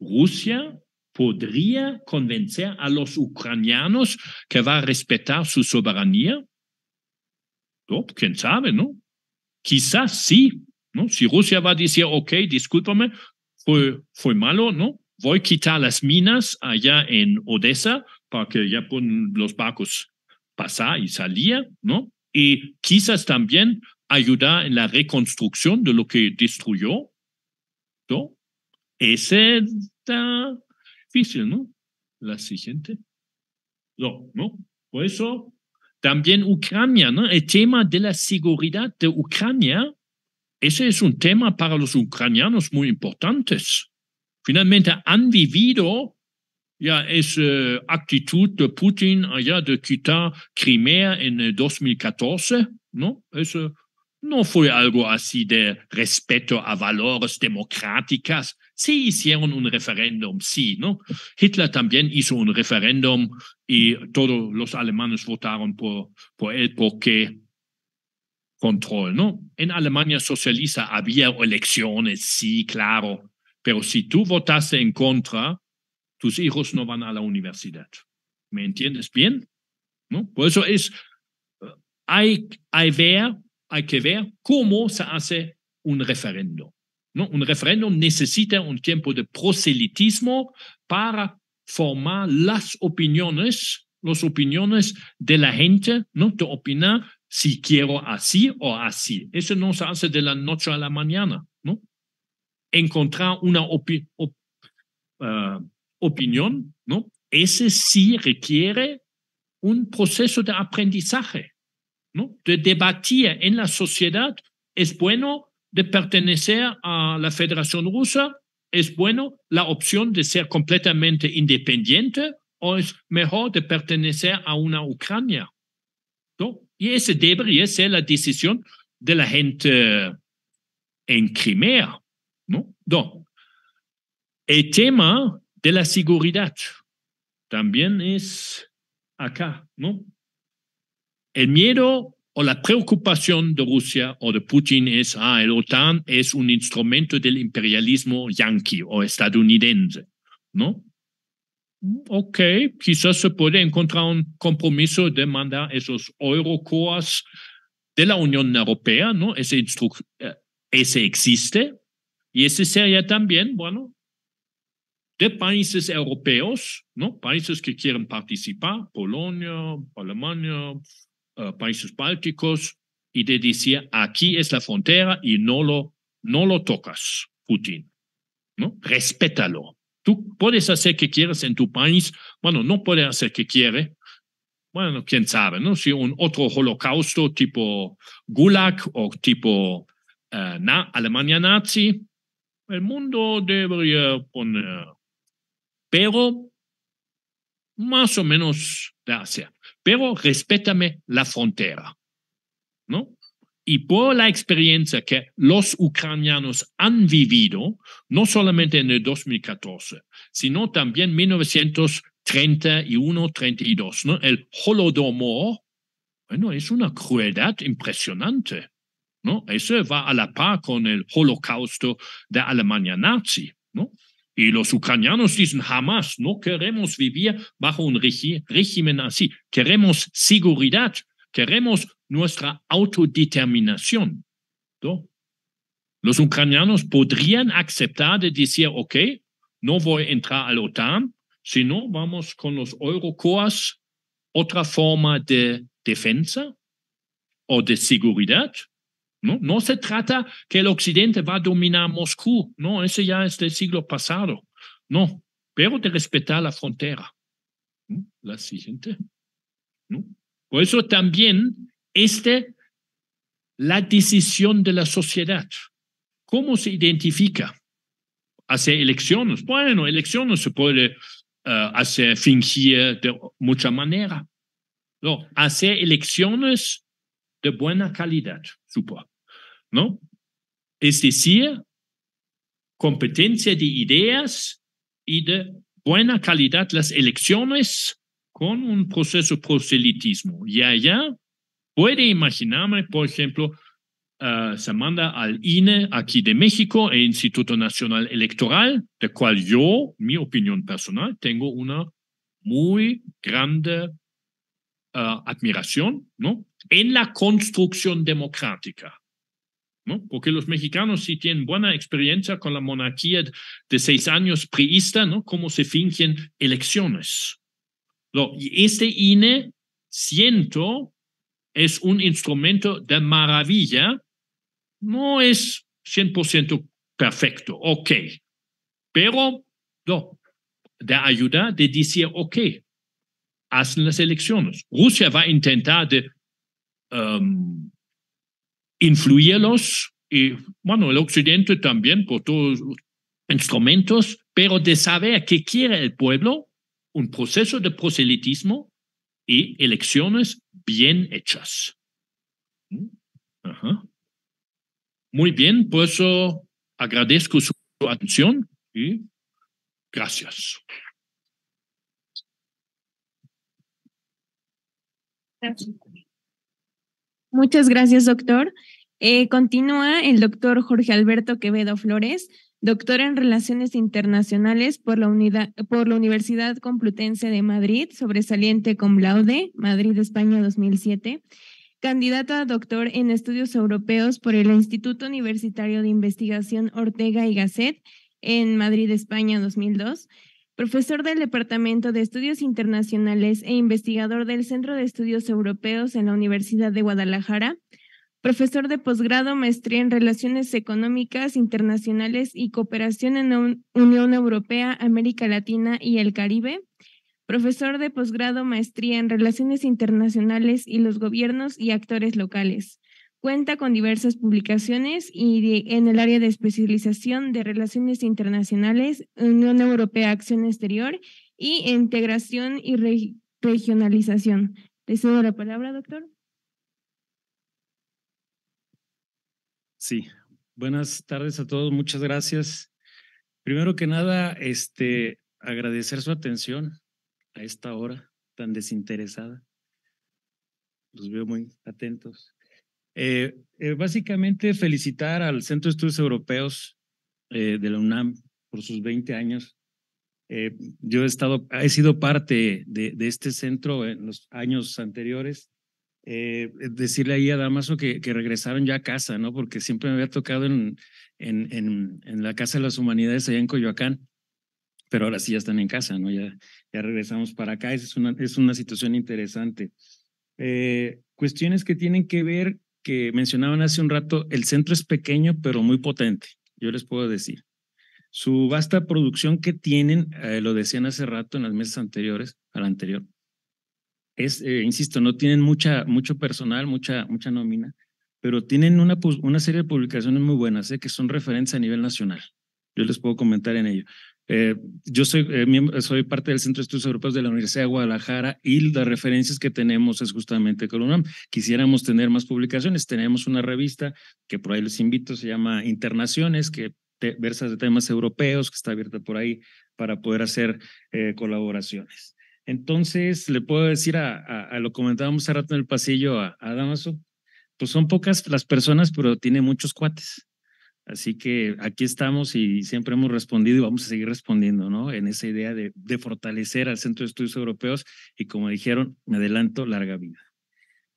Rusia podría convencer a los ucranianos que va a respetar su soberanía? ¿Quién sabe, no? Quizás sí, ¿no? Si Rusia va a decir, ok, discúlpame, fue, fue malo, ¿no? Voy a quitar las minas allá en Odessa para que ya puedan los barcos pasar y salir, ¿no? Y quizás también ayudar en la reconstrucción de lo que destruyó, ¿no? Es difícil, ¿no? La siguiente. No, Por eso también Ucrania, ¿no? El tema de la seguridad de Ucrania, ese es un tema para los ucranianos muy importantes. Finalmente han vivido ya esa eh, actitud de Putin allá de quitar Crimea en el eh, 2014, ¿no? Eso no fue algo así de respeto a valores democráticas. Sí hicieron un referéndum, sí, ¿no? Hitler también hizo un referéndum y todos los alemanes votaron por, por él porque control, ¿no? En Alemania socialista había elecciones, sí, claro, pero si tú votaste en contra, tus hijos no van a la universidad. ¿Me entiendes bien? ¿No? Por eso es, eh, hay, hay ver hay que ver cómo se hace un referendo. ¿no? Un referendo necesita un tiempo de proselitismo para formar las opiniones, las opiniones de la gente, ¿no? de opinar si quiero así o así. Eso no se hace de la noche a la mañana. ¿no? Encontrar una eh, opinión, ¿no? ese sí requiere un proceso de aprendizaje. ¿no? de debatir en la sociedad, es bueno de pertenecer a la Federación Rusa, es bueno la opción de ser completamente independiente o es mejor de pertenecer a una Ucrania. ¿no? Y esa debería ser la decisión de la gente en Crimea. ¿no? no. El tema de la seguridad también es acá, ¿no? El miedo o la preocupación de Rusia o de Putin es, ah, el OTAN es un instrumento del imperialismo yanqui o estadounidense, ¿no? Ok, quizás se puede encontrar un compromiso de mandar esos eurocoas de la Unión Europea, ¿no? Ese, eh, ese existe. Y ese sería también, bueno, de países europeos, ¿no? Países que quieren participar, Polonia, Alemania, eh, países bálticos y de decir, aquí es la frontera y no lo, no lo tocas, Putin. ¿no? Respétalo. Tú puedes hacer que quieras en tu país, bueno, no puede hacer que quiere. Bueno, quién sabe, ¿no? Si un otro holocausto tipo Gulag o tipo eh, Alemania nazi, el mundo debería poner, pero más o menos de Asia pero respétame la frontera. ¿no? Y por la experiencia que los ucranianos han vivido, no solamente en el 2014, sino también en 1931-32, ¿no? el Holodomor, bueno, es una crueldad impresionante. ¿no? Eso va a la par con el holocausto de Alemania nazi. ¿no? Y los ucranianos dicen jamás, no queremos vivir bajo un régimen así. Queremos seguridad, queremos nuestra autodeterminación. Los ucranianos podrían aceptar de decir, ok, no voy a entrar al OTAN, sino vamos con los eurocoas, otra forma de defensa o de seguridad ¿no? No se trata que el Occidente va a dominar Moscú, no, ese ya es del siglo pasado, no, pero de respetar la frontera. La siguiente. Por eso también este, la decisión de la sociedad, ¿cómo se identifica? Hacer elecciones. Bueno, elecciones se puede eh, hacer, fingir de mucha manera. No, hacer elecciones de buena calidad, supongo. ¿no? Es decir, competencia de ideas y de buena calidad las elecciones con un proceso proselitismo. Y allá puede imaginarme, por ejemplo, se manda al INE aquí de México, el Instituto Nacional Electoral, de cual yo, mi opinión personal, tengo una muy grande ah, admiración, ¿no? En la construcción democrática. Porque los mexicanos sí tienen buena experiencia con la monarquía de seis años priista, ¿no? Cómo se fingen elecciones. No, este INE, siento, es un instrumento de maravilla, no es 100% perfecto, ok, pero no, de ayuda, de decir, ok, hacen las elecciones. Rusia va a intentar de um, influirlos y bueno, el occidente también por todos los instrumentos, pero de saber qué quiere el pueblo, un proceso de proselitismo y elecciones bien hechas. Mm, Muy bien, por eso agradezco su atención y gracias. Muchas gracias, doctor. Eh, continúa el doctor Jorge Alberto Quevedo Flores, doctor en Relaciones Internacionales por la, por la Universidad Complutense de Madrid, sobresaliente con laude, Madrid, España 2007, Candidata a doctor en Estudios Europeos por el Instituto Universitario de Investigación Ortega y Gasset en Madrid, España 2002 profesor del Departamento de Estudios Internacionales e investigador del Centro de Estudios Europeos en la Universidad de Guadalajara, profesor de posgrado, maestría en Relaciones Económicas Internacionales y Cooperación en la Unión Europea, América Latina y el Caribe, profesor de posgrado, maestría en Relaciones Internacionales y los Gobiernos y Actores Locales Cuenta con diversas publicaciones y en el área de especialización de Relaciones Internacionales, Unión Europea Acción Exterior y Integración y Regionalización. Le cedo la palabra, doctor. Sí, buenas tardes a todos, muchas gracias. Primero que nada, este, agradecer su atención a esta hora tan desinteresada. Los veo muy atentos. Eh, eh, básicamente felicitar al Centro de Estudios Europeos eh, de la UNAM por sus 20 años. yo he, estado, he sido parte de, de este centro en los años anteriores. decirle ahí a Damaso que, que, regresaron ya a casa, ¿no? Porque siempre me había tocado en, en, en, la Casa de las Humanidades allá en Coyoacán, pero ahora sí ya están en casa, ¿no? Ya, ya regresamos para acá. Es una, es una situación interesante. cuestiones que tienen que ver que mencionaban hace un rato, el centro es pequeño pero muy potente, yo les puedo decir. Su vasta producción que tienen, eh, lo decían hace rato en las mesas anteriores, a la anterior, es, eh, insisto, no tienen mucha, mucho personal, mucha, mucha nómina, pero tienen una, una serie de publicaciones muy buenas, eh, que son referencia a nivel nacional. Yo les puedo comentar en ello. Eh, yo soy, eh, soy parte del Centro de Estudios Europeos de la Universidad de Guadalajara y las referencias que tenemos es justamente con Quisiéramos tener más publicaciones. Tenemos una revista que por ahí les invito, se llama Internaciones, que versa de temas europeos, que está abierta por ahí para poder hacer eh, colaboraciones. Entonces, le puedo decir a, lo que lo comentábamos hace rato en el pasillo a, Damaso, pues son pocas las personas, pero tiene muchos cuates. Así que aquí estamos y siempre hemos respondido y vamos a seguir respondiendo, ¿no? En esa idea de, fortalecer al Centro de Estudios Europeos y como dijeron, me adelanto, larga vida.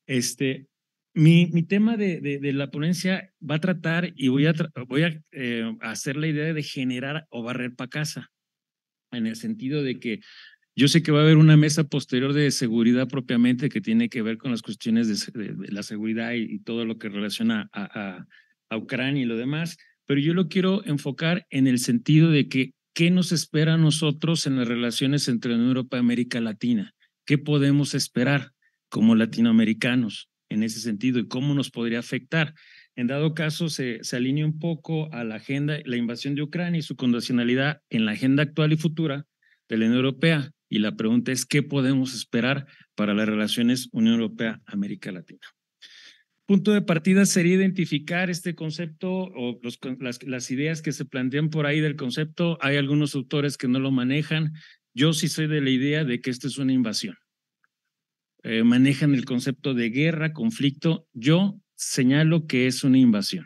Este, mi, tema de, la ponencia va a tratar y voy a, voy a eh, hacer la idea de generar o barrer para casa, en el sentido de que yo sé que va a haber una mesa posterior de seguridad propiamente que tiene que ver con las cuestiones de, la seguridad y, todo lo que relaciona a, a Ucrania y lo demás, pero yo lo quiero enfocar en el sentido de que qué nos espera a nosotros en las relaciones entre Europa y América Latina, qué podemos esperar como latinoamericanos en ese sentido y cómo nos podría afectar. En dado caso, se, se alinea un poco a la agenda, la invasión de Ucrania y su condicionalidad en la agenda actual y futura de la Unión Europea. Y la pregunta es, ¿qué podemos esperar para las relaciones Unión Europea-América Latina? punto de partida sería identificar este concepto o las, ideas que se plantean por ahí del concepto. Hay algunos autores que no lo manejan. Yo sí soy de la idea de que esto es una invasión. Eh, manejan el concepto de guerra, conflicto. Yo señalo que es una invasión.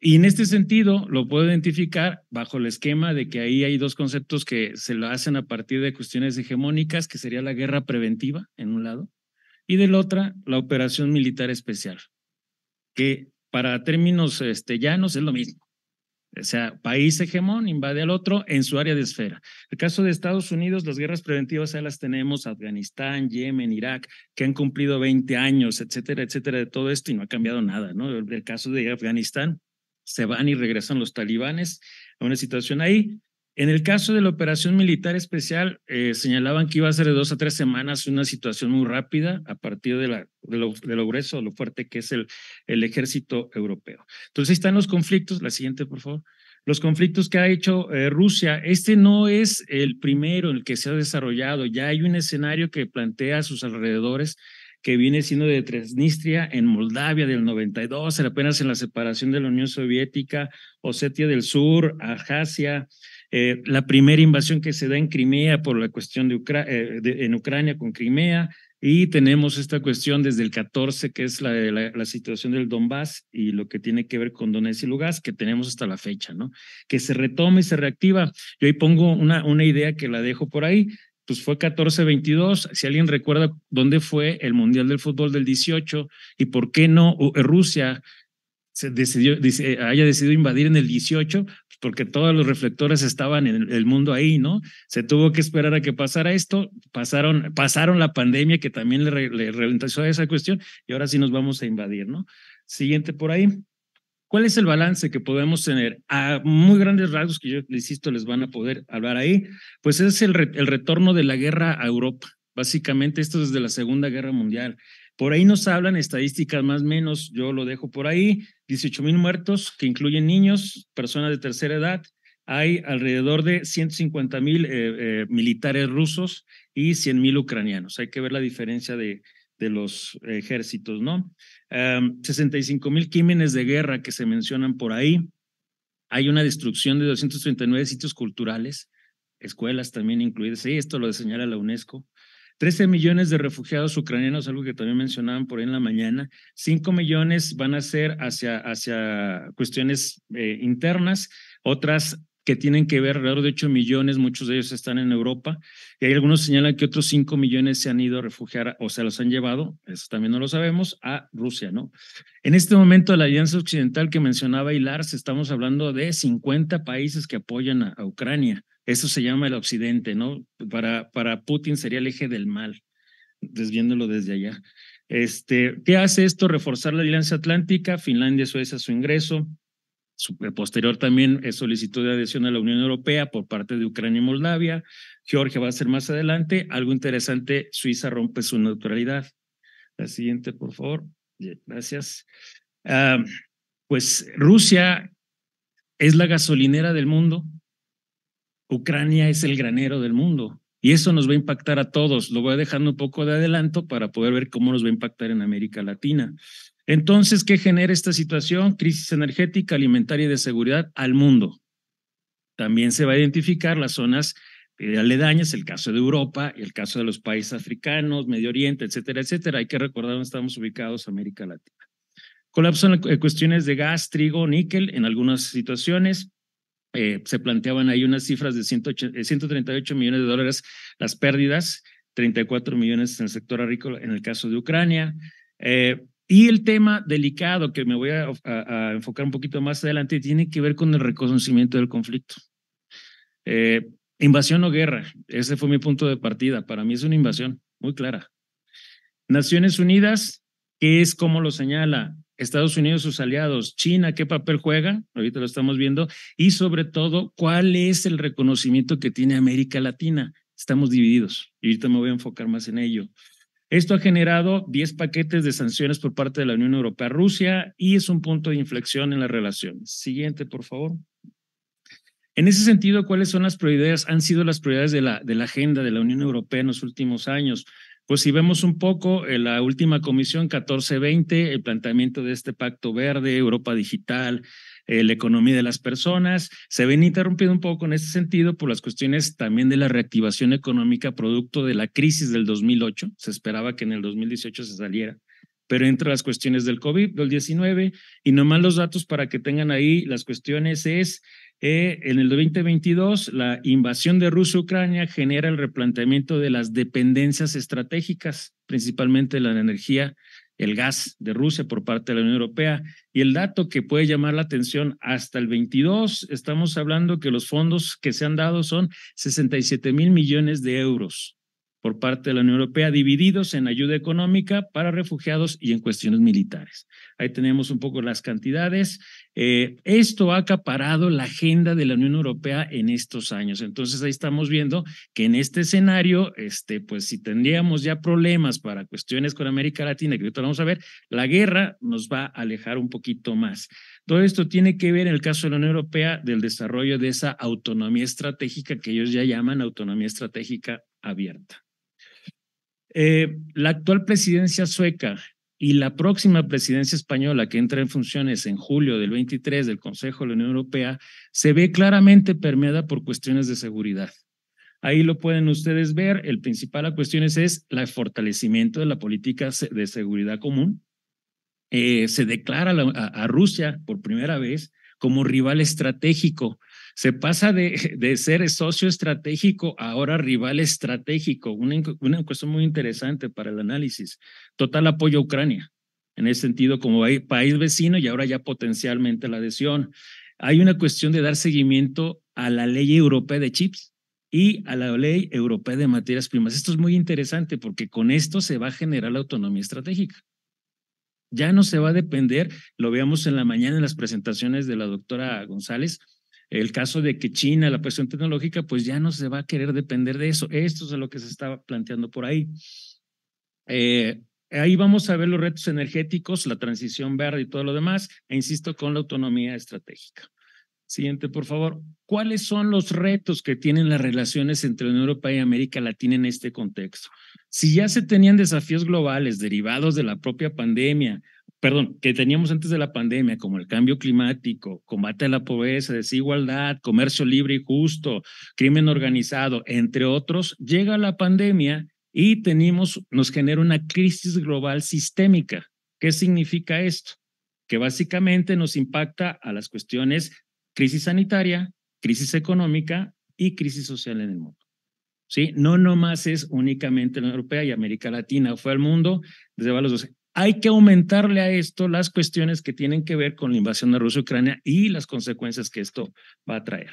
Y en este sentido lo puedo identificar bajo el esquema de que ahí hay dos conceptos que se lo hacen a partir de cuestiones hegemónicas, que sería la guerra preventiva, en un lado, y de la otra, la operación militar especial, que para términos este, llanos es lo mismo. O sea, país hegemón invade al otro en su área de esfera. El caso de Estados Unidos, las guerras preventivas ya las tenemos, Afganistán, Yemen, Irak, que han cumplido 20 años, etcétera, etcétera, de todo esto y no ha cambiado nada, ¿no? el caso de Afganistán, se van y regresan los talibanes a una situación ahí. En el caso de la operación militar especial, eh, señalaban que iba a ser de dos a tres semanas una situación muy rápida a partir de, lo, grueso, lo fuerte que es el, ejército europeo. Entonces están los conflictos. La siguiente, por favor los conflictos que ha hecho eh, Rusia. Este no es el primero en el que se ha desarrollado. Ya hay un escenario que plantea a sus alrededores que viene siendo de Transnistria en Moldavia del 92, apenas en la separación de la Unión Soviética, Osetia del Sur, Ajasia. Eh, la primera invasión que se da en Crimea por la cuestión de, eh, en Ucrania con Crimea, y tenemos esta cuestión desde el 14, que es la, la, situación del Donbass y lo que tiene que ver con Donetsk y Lugansk, que tenemos hasta la fecha, ¿no? Que se retoma y se reactiva. Yo ahí pongo una, una idea que la dejo por ahí. Pues fue 14-22. Si alguien recuerda dónde fue el Mundial del Fútbol del 18 y por qué no Rusia se decidió, dice, haya decidido invadir en el 18, pues, porque todos los reflectores estaban en el mundo ahí, ¿no? Se tuvo que esperar a que pasara esto, pasaron, pasaron la pandemia que también le, a esa cuestión y ahora sí nos vamos a invadir, ¿no? Siguiente por ahí. ¿Cuál es el balance que podemos tener? A muy grandes rasgos que yo, insisto, les van a poder hablar ahí, pues es el, el retorno de la guerra a Europa. Básicamente esto desde la Segunda Guerra Mundial, por ahí nos hablan estadísticas más o menos, yo lo dejo por ahí, 18 mil muertos que incluyen niños, personas de tercera edad. Hay alrededor de 150 mil eh, eh, militares rusos y 100 mil ucranianos. Hay que ver la diferencia de, de los ejércitos, ¿no? 65 em, mil crímenes de guerra que se mencionan por ahí. Hay una destrucción de 239 sitios culturales, escuelas también incluidas. Sí, esto lo señala la UNESCO. 13 millones de refugiados ucranianos, algo que también mencionaban por ahí en la mañana. 5 millones van a ser hacia, hacia cuestiones eh, internas, otras que tienen que ver alrededor de 8 millones, muchos de ellos están en Europa, y hay algunos señalan que otros 5 millones se han ido a refugiar o se los han llevado, eso también no lo sabemos, a Rusia, ¿no? En este momento, la Alianza Occidental que mencionaba Hilars, estamos hablando de 50 países que apoyan a, Ucrania, eso se llama el Occidente, ¿no? Para, para Putin sería el eje del mal, desviéndolo desde allá. Este, ¿Qué hace esto? Reforzar la Alianza Atlántica, Finlandia, Suecia, su ingreso, Posterior también es eh, solicitud de adhesión a la Unión Europea por parte de Ucrania y Moldavia. Georgia va a ser más adelante. Algo interesante, Suiza rompe su neutralidad. La siguiente, por favor. Gracias. pues Rusia es la gasolinera del mundo. Ucrania es el granero del mundo. Y eso nos va a impactar a todos. Lo voy dejando un poco de adelanto para poder ver cómo nos va a impactar en América Latina. Entonces, ¿qué genera esta situación? Crisis energética, alimentaria y de seguridad al mundo. También se va a identificar las zonas aledañas, el caso de Europa, el caso de los países africanos, Medio Oriente, etcétera, etcétera. Hay que recordar dónde estamos ubicados, América Latina. Colapsan eh, cuestiones de gas, trigo, níquel en algunas situaciones. Eh, se planteaban ahí unas cifras de 138 eh, millones de dólares las pérdidas, 34 millones en el sector agrícola en el caso de Ucrania. Y el tema delicado que me voy a, enfocar un poquito más adelante tiene que ver con el reconocimiento del conflicto. Eh, invasión o guerra, ese fue mi punto de partida. Para mí es una invasión muy clara. Naciones Unidas, que es como lo señala Estados Unidos, sus aliados, China, qué papel juega, ahorita lo estamos viendo, y sobre todo, cuál es el reconocimiento que tiene América Latina. Estamos divididos y ahorita me voy a enfocar más en ello. Esto ha generado 10 paquetes de sanciones por parte de la Unión Europea a Rusia y es un punto de inflexión en las relaciones. Siguiente, por favor. En ese sentido, ¿cuáles son las prioridades? Han sido las prioridades de la, de la agenda de la Unión Europea en los últimos años. Pues si vemos un poco en eh, la última comisión 1420, el planteamiento de este pacto verde, Europa digital, eh, la economía de las personas, se ven interrumpido un poco en ese sentido por las cuestiones también de la reactivación económica producto de la crisis del 2008. Se esperaba que en el 2018 se saliera, pero entre las cuestiones del COVID, del 19, y nomás los datos para que tengan ahí las cuestiones es, eh, en el 2022, la invasión de Rusia Ucrania genera el replanteamiento de las dependencias estratégicas, principalmente la energía el gas de Rusia por parte de la Unión Europea. Y el dato que puede llamar la atención, hasta el 22 estamos hablando que los fondos que se han dado son 67 mil millones de euros por parte de la Unión Europea, divididos en ayuda económica para refugiados y en cuestiones militares. Ahí tenemos un poco las cantidades eh, esto ha acaparado la agenda de la Unión Europea en estos años. Entonces ahí estamos viendo que en este escenario, este, pues si tendríamos ya problemas para cuestiones con América Latina, que ahorita vamos a ver, la guerra nos va a alejar un poquito más. Todo esto tiene que ver en el caso de la Unión Europea del desarrollo de esa autonomía estratégica que ellos ya llaman autonomía estratégica abierta. Eh, la actual presidencia sueca y la próxima presidencia española que entra en funciones en julio del 23 del Consejo de la Unión Europea se ve claramente permeada por cuestiones de seguridad. Ahí lo pueden ustedes ver. El principal a cuestiones es el fortalecimiento de la política de seguridad común. Eh, se declara a Rusia por primera vez como rival estratégico se pasa de, ser socio estratégico a ahora rival estratégico. Una, una cuestión muy interesante para el análisis. Total apoyo a Ucrania, en ese sentido, como país vecino y ahora ya potencialmente la adhesión. Hay una cuestión de dar seguimiento a la ley europea de chips y a la ley europea de materias primas. Esto es muy interesante porque con esto se va a generar la autonomía estratégica. Ya no se va a depender, lo veamos en la mañana en las presentaciones de la doctora González, el caso de que China, la presión tecnológica, pues ya no se va a querer depender de eso. Esto es lo que se estaba planteando por ahí. Eh, ahí vamos a ver los retos energéticos, la transición verde y todo lo demás, e insisto, con la autonomía estratégica. Siguiente, por favor. ¿Cuáles son los retos que tienen las relaciones entre Europa y América Latina en este contexto? Si ya se tenían desafíos globales derivados de la propia pandemia, perdón, que teníamos antes de la pandemia, como el cambio climático, combate a la pobreza, desigualdad, comercio libre y justo, crimen organizado, entre otros, llega la pandemia y tenemos, nos genera una crisis global sistémica. ¿Qué significa esto? Que básicamente nos impacta a las cuestiones crisis sanitaria, crisis económica y crisis social en el mundo. ¿Sí? No más es únicamente la Unión Europea y América Latina, fue al mundo desde los hay que aumentarle a esto las cuestiones que tienen que ver con la invasión de Rusia a Ucrania y las consecuencias que esto va a traer.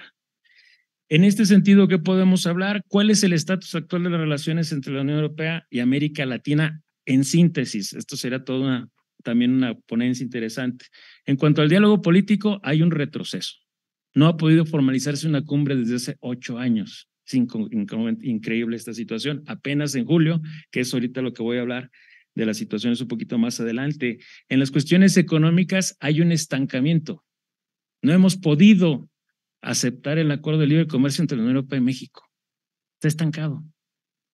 En este sentido, ¿qué podemos hablar? ¿Cuál es el estatus actual de las relaciones entre la Unión Europea y América Latina en síntesis? Esto será toda también una ponencia interesante. En cuanto al diálogo político, hay un retroceso. No ha podido formalizarse una cumbre desde hace ocho años. Es increíble esta situación. Apenas en julio, que es ahorita lo que voy a hablar, de las situaciones un poquito más adelante. En las cuestiones económicas hay un estancamiento. No hemos podido aceptar el acuerdo de libre comercio entre la Unión y México. Está estancado.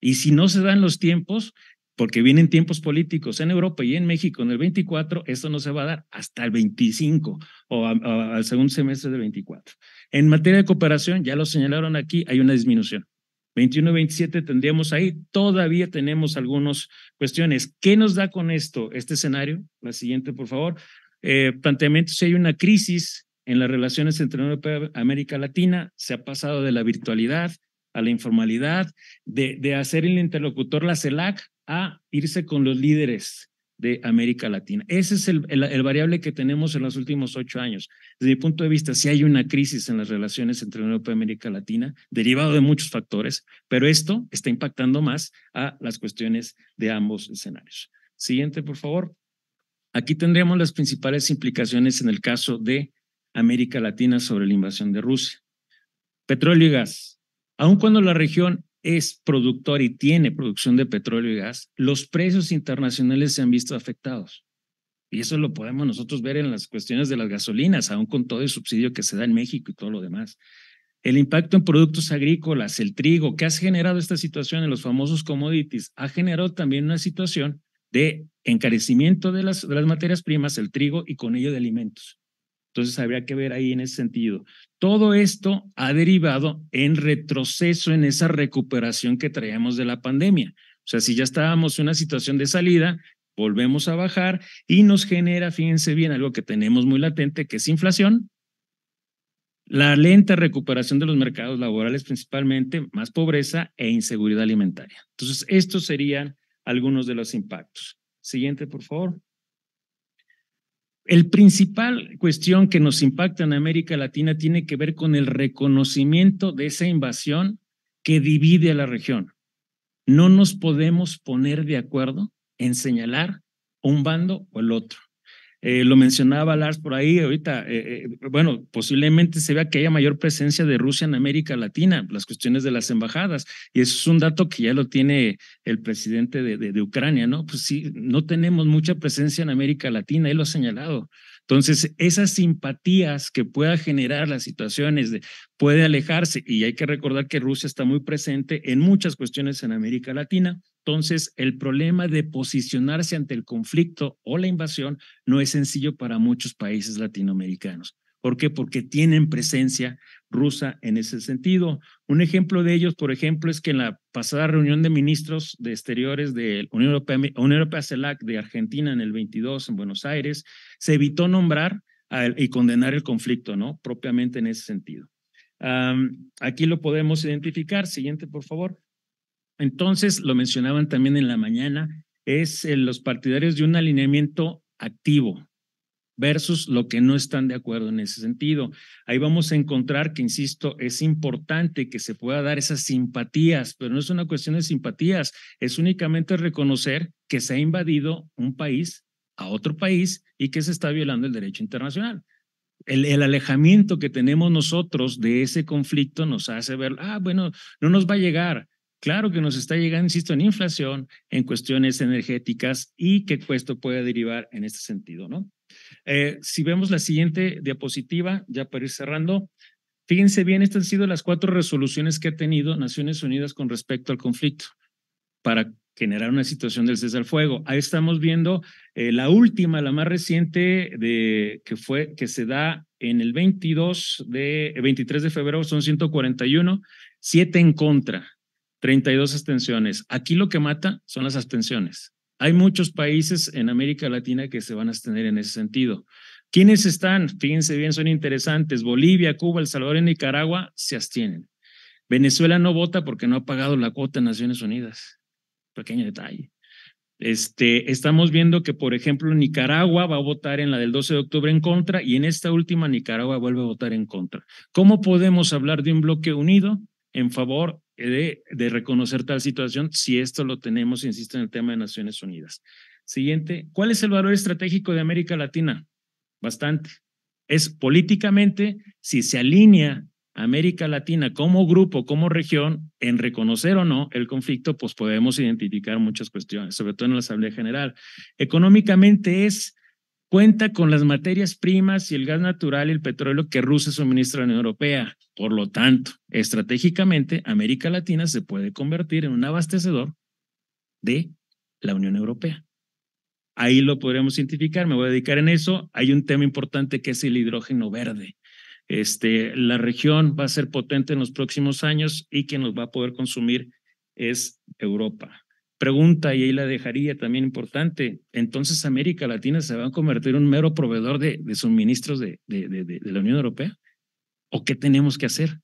Y si no se dan los tiempos, porque vienen tiempos políticos en Europa y en México en el 24, esto no se va a dar hasta el 25 o al segundo semestre del 24. En materia de cooperación, ya lo señalaron aquí, hay una disminución. 21 27 tendríamos ahí. Todavía tenemos algunas cuestiones. ¿Qué nos da con esto, este escenario? La siguiente, por favor. Eh, planteamiento si hay una crisis en las relaciones entre Europa y América Latina, se ha pasado de la virtualidad a la informalidad, de, de hacer el interlocutor la CELAC a irse con los líderes de América Latina. Ese es el, variable que tenemos en los últimos ocho años. Desde mi punto de vista, sí hay una crisis en las relaciones entre Europa y América Latina, derivado de muchos factores, pero esto está impactando más a las cuestiones de ambos escenarios. Siguiente, por favor. Aquí tendríamos las principales implicaciones en el caso de América Latina sobre la invasión de Rusia. Petróleo y gas. Aun cuando la región es productor y tiene producción de petróleo y gas, los precios internacionales se han visto afectados. Y eso lo podemos nosotros ver en las cuestiones de las gasolinas, aún con todo el subsidio que se da en México y todo lo demás. El impacto en productos agrícolas, el trigo, que ha generado esta situación en los famosos commodities, ha generado también una situación de encarecimiento de las, las materias primas, el trigo y con ello de alimentos. Entonces habría que ver ahí en ese sentido. Todo esto ha derivado en retroceso en esa recuperación que traíamos de la pandemia. O sea, si ya estábamos en una situación de salida, volvemos a bajar y nos genera, fíjense bien, algo que tenemos muy latente, que es inflación, la lenta recuperación de los mercados laborales principalmente, más pobreza e inseguridad alimentaria. Entonces, estos serían algunos de los impactos. Siguiente, por favor. El principal cuestión que nos impacta en América Latina tiene que ver con el reconocimiento de esa invasión que divide a la región. No nos podemos poner de acuerdo en señalar un bando o el otro. Eh, lo mencionaba Lars por ahí ahorita, eh, eh, bueno, posiblemente se vea que haya mayor presencia de Rusia en América Latina, las cuestiones de las embajadas, y eso es un dato que ya lo tiene el presidente de, Ucrania, ¿no? Pues sí, no tenemos mucha presencia en América Latina, él lo ha señalado. Entonces, esas simpatías que pueda generar las situaciones de, puede alejarse, y hay que recordar que Rusia está muy presente en muchas cuestiones en América Latina, entonces, el problema de posicionarse ante el conflicto o la invasión no es sencillo para muchos países latinoamericanos. ¿Por qué? Porque tienen presencia rusa en ese sentido. Un ejemplo de ellos, por ejemplo, es que en la pasada reunión de ministros de Exteriores de la Unión Europea, CELAC de Argentina en el 22 en Buenos Aires, se evitó nombrar y condenar el conflicto, ¿no? Propiamente en ese sentido. aquí lo podemos identificar. Siguiente, por favor. Entonces, lo mencionaban también en la mañana, es eh, los partidarios de un alineamiento activo versus lo que no están de acuerdo en ese sentido. Ahí vamos a encontrar que, insisto, es importante que se pueda dar esas simpatías, pero no es una cuestión de simpatías, es únicamente reconocer que se ha invadido un país a otro país y que se está violando el derecho internacional. el, alejamiento que tenemos nosotros de ese conflicto nos hace ver, ah, bueno, no nos va a llegar. Claro que nos está llegando, insisto, en inflación, en cuestiones energéticas y qué esto puede derivar en este sentido, ¿no? Eh, si vemos la siguiente diapositiva, ya para ir cerrando, fíjense bien, estas han sido las cuatro resoluciones que ha tenido Naciones Unidas con respecto al conflicto para generar una situación del cese al fuego. Ahí estamos viendo eh, la última, la más reciente, de, que, fue, que se da en el 22 de, 23 de febrero, son 141, 7 en contra. 32 abstenciones. Aquí lo que mata son las abstenciones. Hay muchos países en América Latina que se van a abstener en ese sentido. ¿Quiénes están? Fíjense bien, son interesantes. Bolivia, Cuba, El Salvador y Nicaragua se abstienen. Venezuela no vota porque no ha pagado la cuota en Naciones Unidas. Pequeño detalle. Este, estamos viendo que, por ejemplo, Nicaragua va a votar en la del 12 de octubre en contra y en esta última Nicaragua vuelve a votar en contra. ¿Cómo podemos hablar de un bloque unido en favor de, reconocer tal situación si esto lo tenemos, insisto, en el tema de Naciones Unidas. Siguiente, ¿cuál es el valor estratégico de América Latina? Bastante. Es políticamente, si se alinea América Latina como grupo, como región, en reconocer o no el conflicto, pues podemos identificar muchas cuestiones, sobre todo en la Asamblea General. Económicamente es cuenta con las materias primas y el gas natural y el petróleo que Rusia suministra a la Unión Europea. Por lo tanto, estratégicamente, América Latina se puede convertir en un abastecedor de la Unión Europea. Ahí lo podríamos identificar, me voy a dedicar en eso. Hay un tema importante que es el hidrógeno verde. Este, la región va a ser potente en los próximos años y quien nos va a poder consumir es Europa. Pregunta, y ahí la dejaría también importante, entonces América Latina se va a convertir en un mero proveedor de, suministros de, la Unión Europea? ¿O qué tenemos que hacer?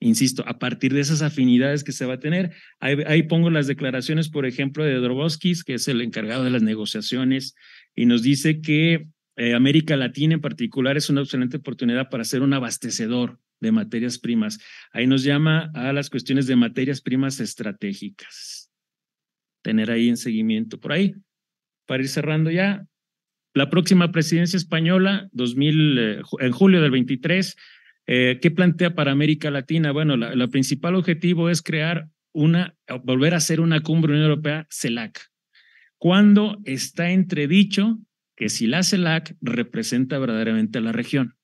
insisto, a partir de esas afinidades que se va a tener. Ahí, pongo las declaraciones, por ejemplo, de Droboskis, que es el encargado de las negociaciones, y nos dice que eh, América Latina en particular es una excelente oportunidad para ser un abastecedor de materias primas. Ahí nos llama a las cuestiones de materias primas estratégicas tener ahí en seguimiento por ahí. Para ir cerrando ya, la próxima presidencia española, 2000, eh, en julio del 23, eh, ¿qué plantea para América Latina? Bueno, la, principal objetivo es crear una, volver a hacer una cumbre Unión Europea CELAC, cuando está entredicho que si la CELAC representa verdaderamente a la región.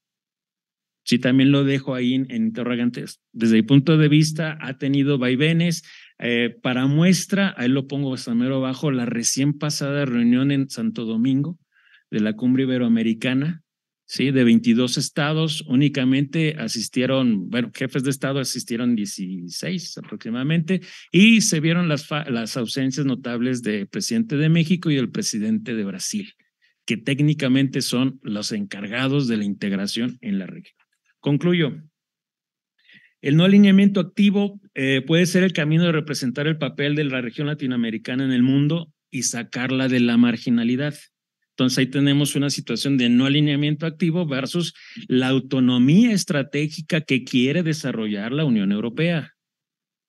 Sí, también lo dejo ahí en, en interrogantes. Desde mi punto de vista, ha tenido vaivenes, eh, para muestra, ahí lo pongo hasta mero abajo, la recién pasada reunión en Santo Domingo de la Cumbre Iberoamericana, ¿sí? De 22 estados, únicamente asistieron, bueno, jefes de estado asistieron 16 aproximadamente y se vieron las, las ausencias notables del presidente de México y el presidente de Brasil, que técnicamente son los encargados de la integración en la región. Concluyo. El no alineamiento activo eh, puede ser el camino de representar el papel de la región latinoamericana en el mundo y sacarla de la marginalidad. Entonces ahí tenemos una situación de no alineamiento activo versus la autonomía estratégica que quiere desarrollar la Unión Europea.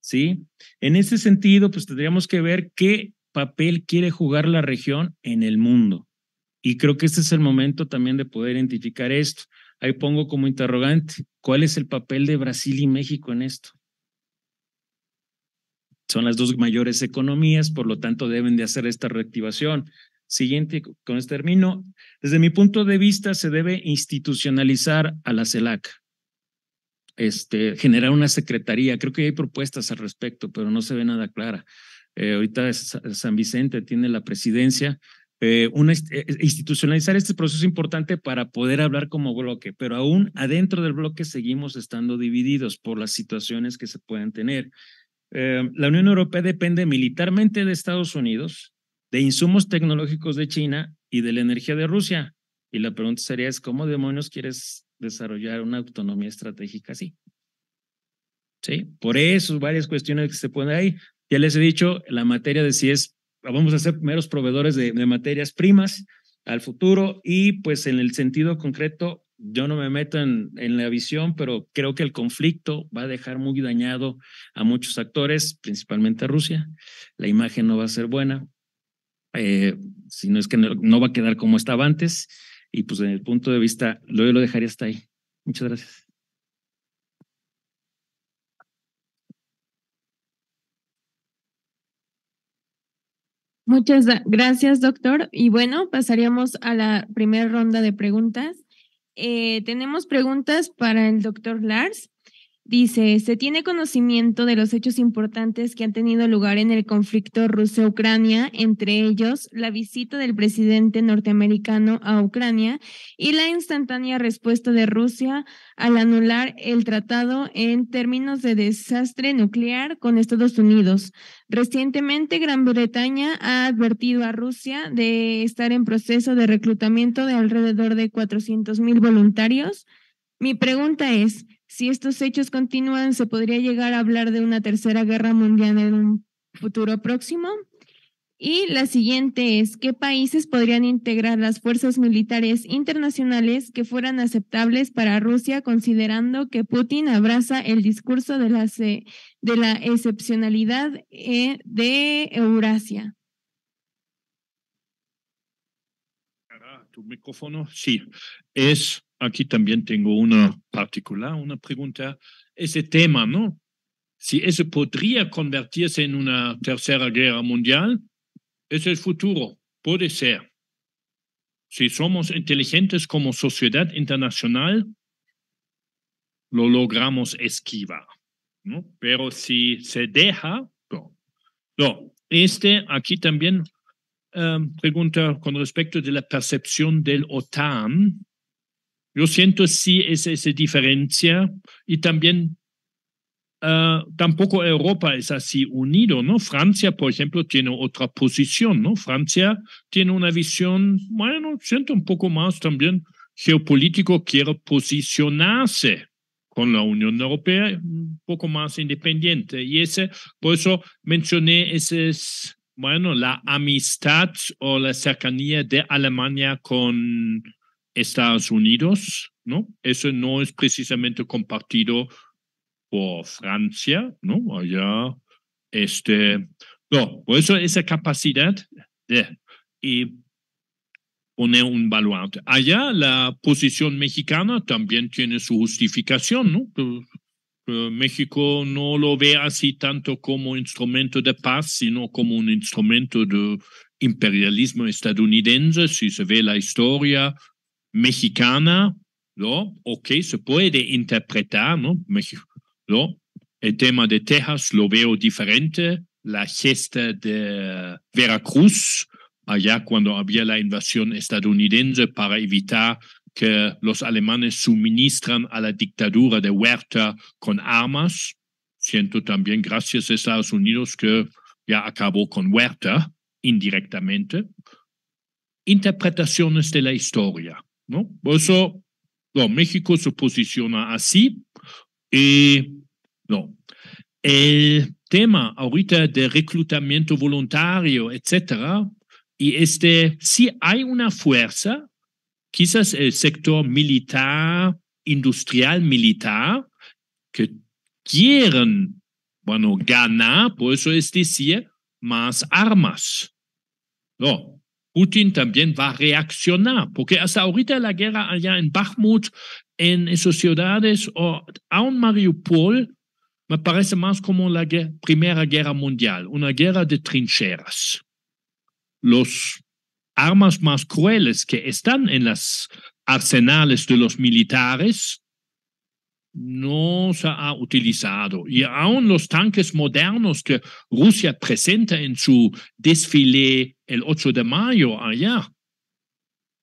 ¿Sí? En ese sentido, pues tendríamos que ver qué papel quiere jugar la región en el mundo. Y creo que este es el momento también de poder identificar esto. Ahí pongo como interrogante, ¿Cuál es el papel de Brasil y México en esto? Son las dos mayores economías, por lo tanto deben de hacer esta reactivación. Siguiente, con este término, desde mi punto de vista se debe institucionalizar a la CELAC, este, generar una secretaría. Creo que hay propuestas al respecto, pero no se ve nada clara. Eh, ahorita San Vicente tiene la presidencia, eh, una, eh, eh, institucionalizar este proceso es importante para poder hablar como bloque, pero aún adentro del bloque seguimos estando divididos por las situaciones que se pueden tener. la Unión Europea depende militarmente de Estados Unidos, de insumos tecnológicos de China y de la energía de Rusia. Y la pregunta sería es, ¿cómo demonios quieres desarrollar una autonomía estratégica así? ¿Sí? Por eso varias cuestiones que se ponen ahí. Ya les he dicho, la materia de si es vamos a ser meros proveedores de, materias primas al futuro y pues en el sentido concreto yo no me meto en, en, la visión, pero creo que el conflicto va a dejar muy dañado a muchos actores, principalmente a Rusia. La imagen no va a ser buena, eh, si no es que no, va a quedar como estaba antes. Y pues en el punto de vista, yo lo dejaría hasta ahí. Muchas gracias. Muchas gracias, doctor. Y bueno, pasaríamos a la primera ronda de preguntas. Eh, tenemos preguntas para el doctor Lars. Dice, se tiene conocimiento de los hechos importantes que han tenido lugar en el conflicto Rusia-Ucrania, entre ellos la visita del presidente norteamericano a Ucrania y la instantánea respuesta de Rusia al anular el tratado en términos de desastre nuclear con Estados Unidos. Recientemente, Gran Bretaña ha advertido a Rusia de estar en proceso de reclutamiento de alrededor de 400.000 mil voluntarios. Mi pregunta es, si estos hechos continúan, ¿se podría llegar a hablar de una tercera guerra mundial en un futuro próximo? Y la siguiente es, ¿qué países podrían integrar las fuerzas militares internacionales que fueran aceptables para Rusia, considerando que Putin abraza el discurso de la, de la excepcionalidad eh, de Eurasia? tu micrófono, sí. Es aquí también tengo una particular, una pregunta. Ese tema, ¿no? Si eso podría convertirse en una tercera guerra mundial, es el futuro, puede ser. Si somos inteligentes como sociedad internacional, lo logramos esquivar, ¿no? Pero si se deja, no. no. Este aquí también eh, pregunta con respecto de la percepción del OTAN yo siento sí es esa diferencia y también ah, tampoco Europa es así unido, ¿no? Francia, por ejemplo, tiene otra posición, ¿no? Francia tiene una visión, bueno, siento un poco más también geopolítico, quiere posicionarse con la Unión Europea un poco más independiente. Y ese, por eso mencioné ese es, bueno, la amistad o la cercanía de Alemania con Estados Unidos, ¿no? Eso no es precisamente compartido por Francia, ¿no? Allá, este, no, por eso esa capacidad de poner un baluarte. Allá la posición mexicana también tiene su justificación, ¿no? México no lo ve así tanto como instrumento de paz, sino como un instrumento de imperialismo estadounidense, si se ve la historia, mexicana, ¿no? Ok se puede interpretar, ¿no? ¿no? El tema de Texas lo veo diferente, la gesta de Veracruz, allá cuando había la invasión estadounidense para evitar que los alemanes suministran a la dictadura de Huerta con armas. Siento también, gracias a Estados Unidos, que ya acabó con Huerta indirectamente. Interpretaciones de la historia. ¿no? Por eso, México se posiciona así y no. El tema ahorita de reclutamiento voluntario, etcétera, y este, si hay una fuerza, quizás el sector militar, industrial militar, que quieren, bueno, ganar, por eso es decir, más armas. No, Putin también va a reaccionar, porque hasta ahorita la guerra allá en Bakhmut, en esas ciudades, o aún Mariupol, me parece más como la Primera Guerra Mundial, una guerra de trincheras. Los armas más crueles que están en los arsenales de los militares no se ha utilizado. Y aún los tanques modernos que Rusia presenta en su desfile el 8 de mayo allá,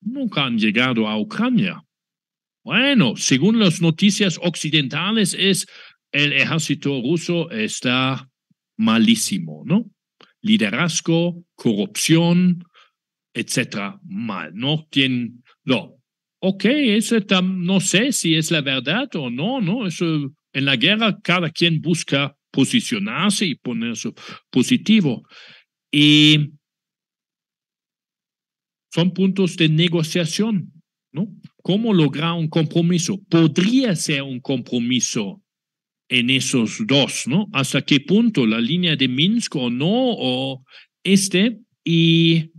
nunca han llegado a Ucrania. Bueno, según las noticias occidentales, es el ejército ruso está malísimo, ¿no? Liderazgo, corrupción, etcétera, mal. No tienen, no, ok, eso eh, no sé si es la verdad o no, ¿no? en la guerra cada quien busca posicionarse y ponerse positivo. Y son puntos de negociación, ¿no? ¿Cómo lograr un compromiso? Podría ser un compromiso en esos dos, ¿no? ¿Hasta qué punto? ¿La línea de Minsk o no? ¿O este? Y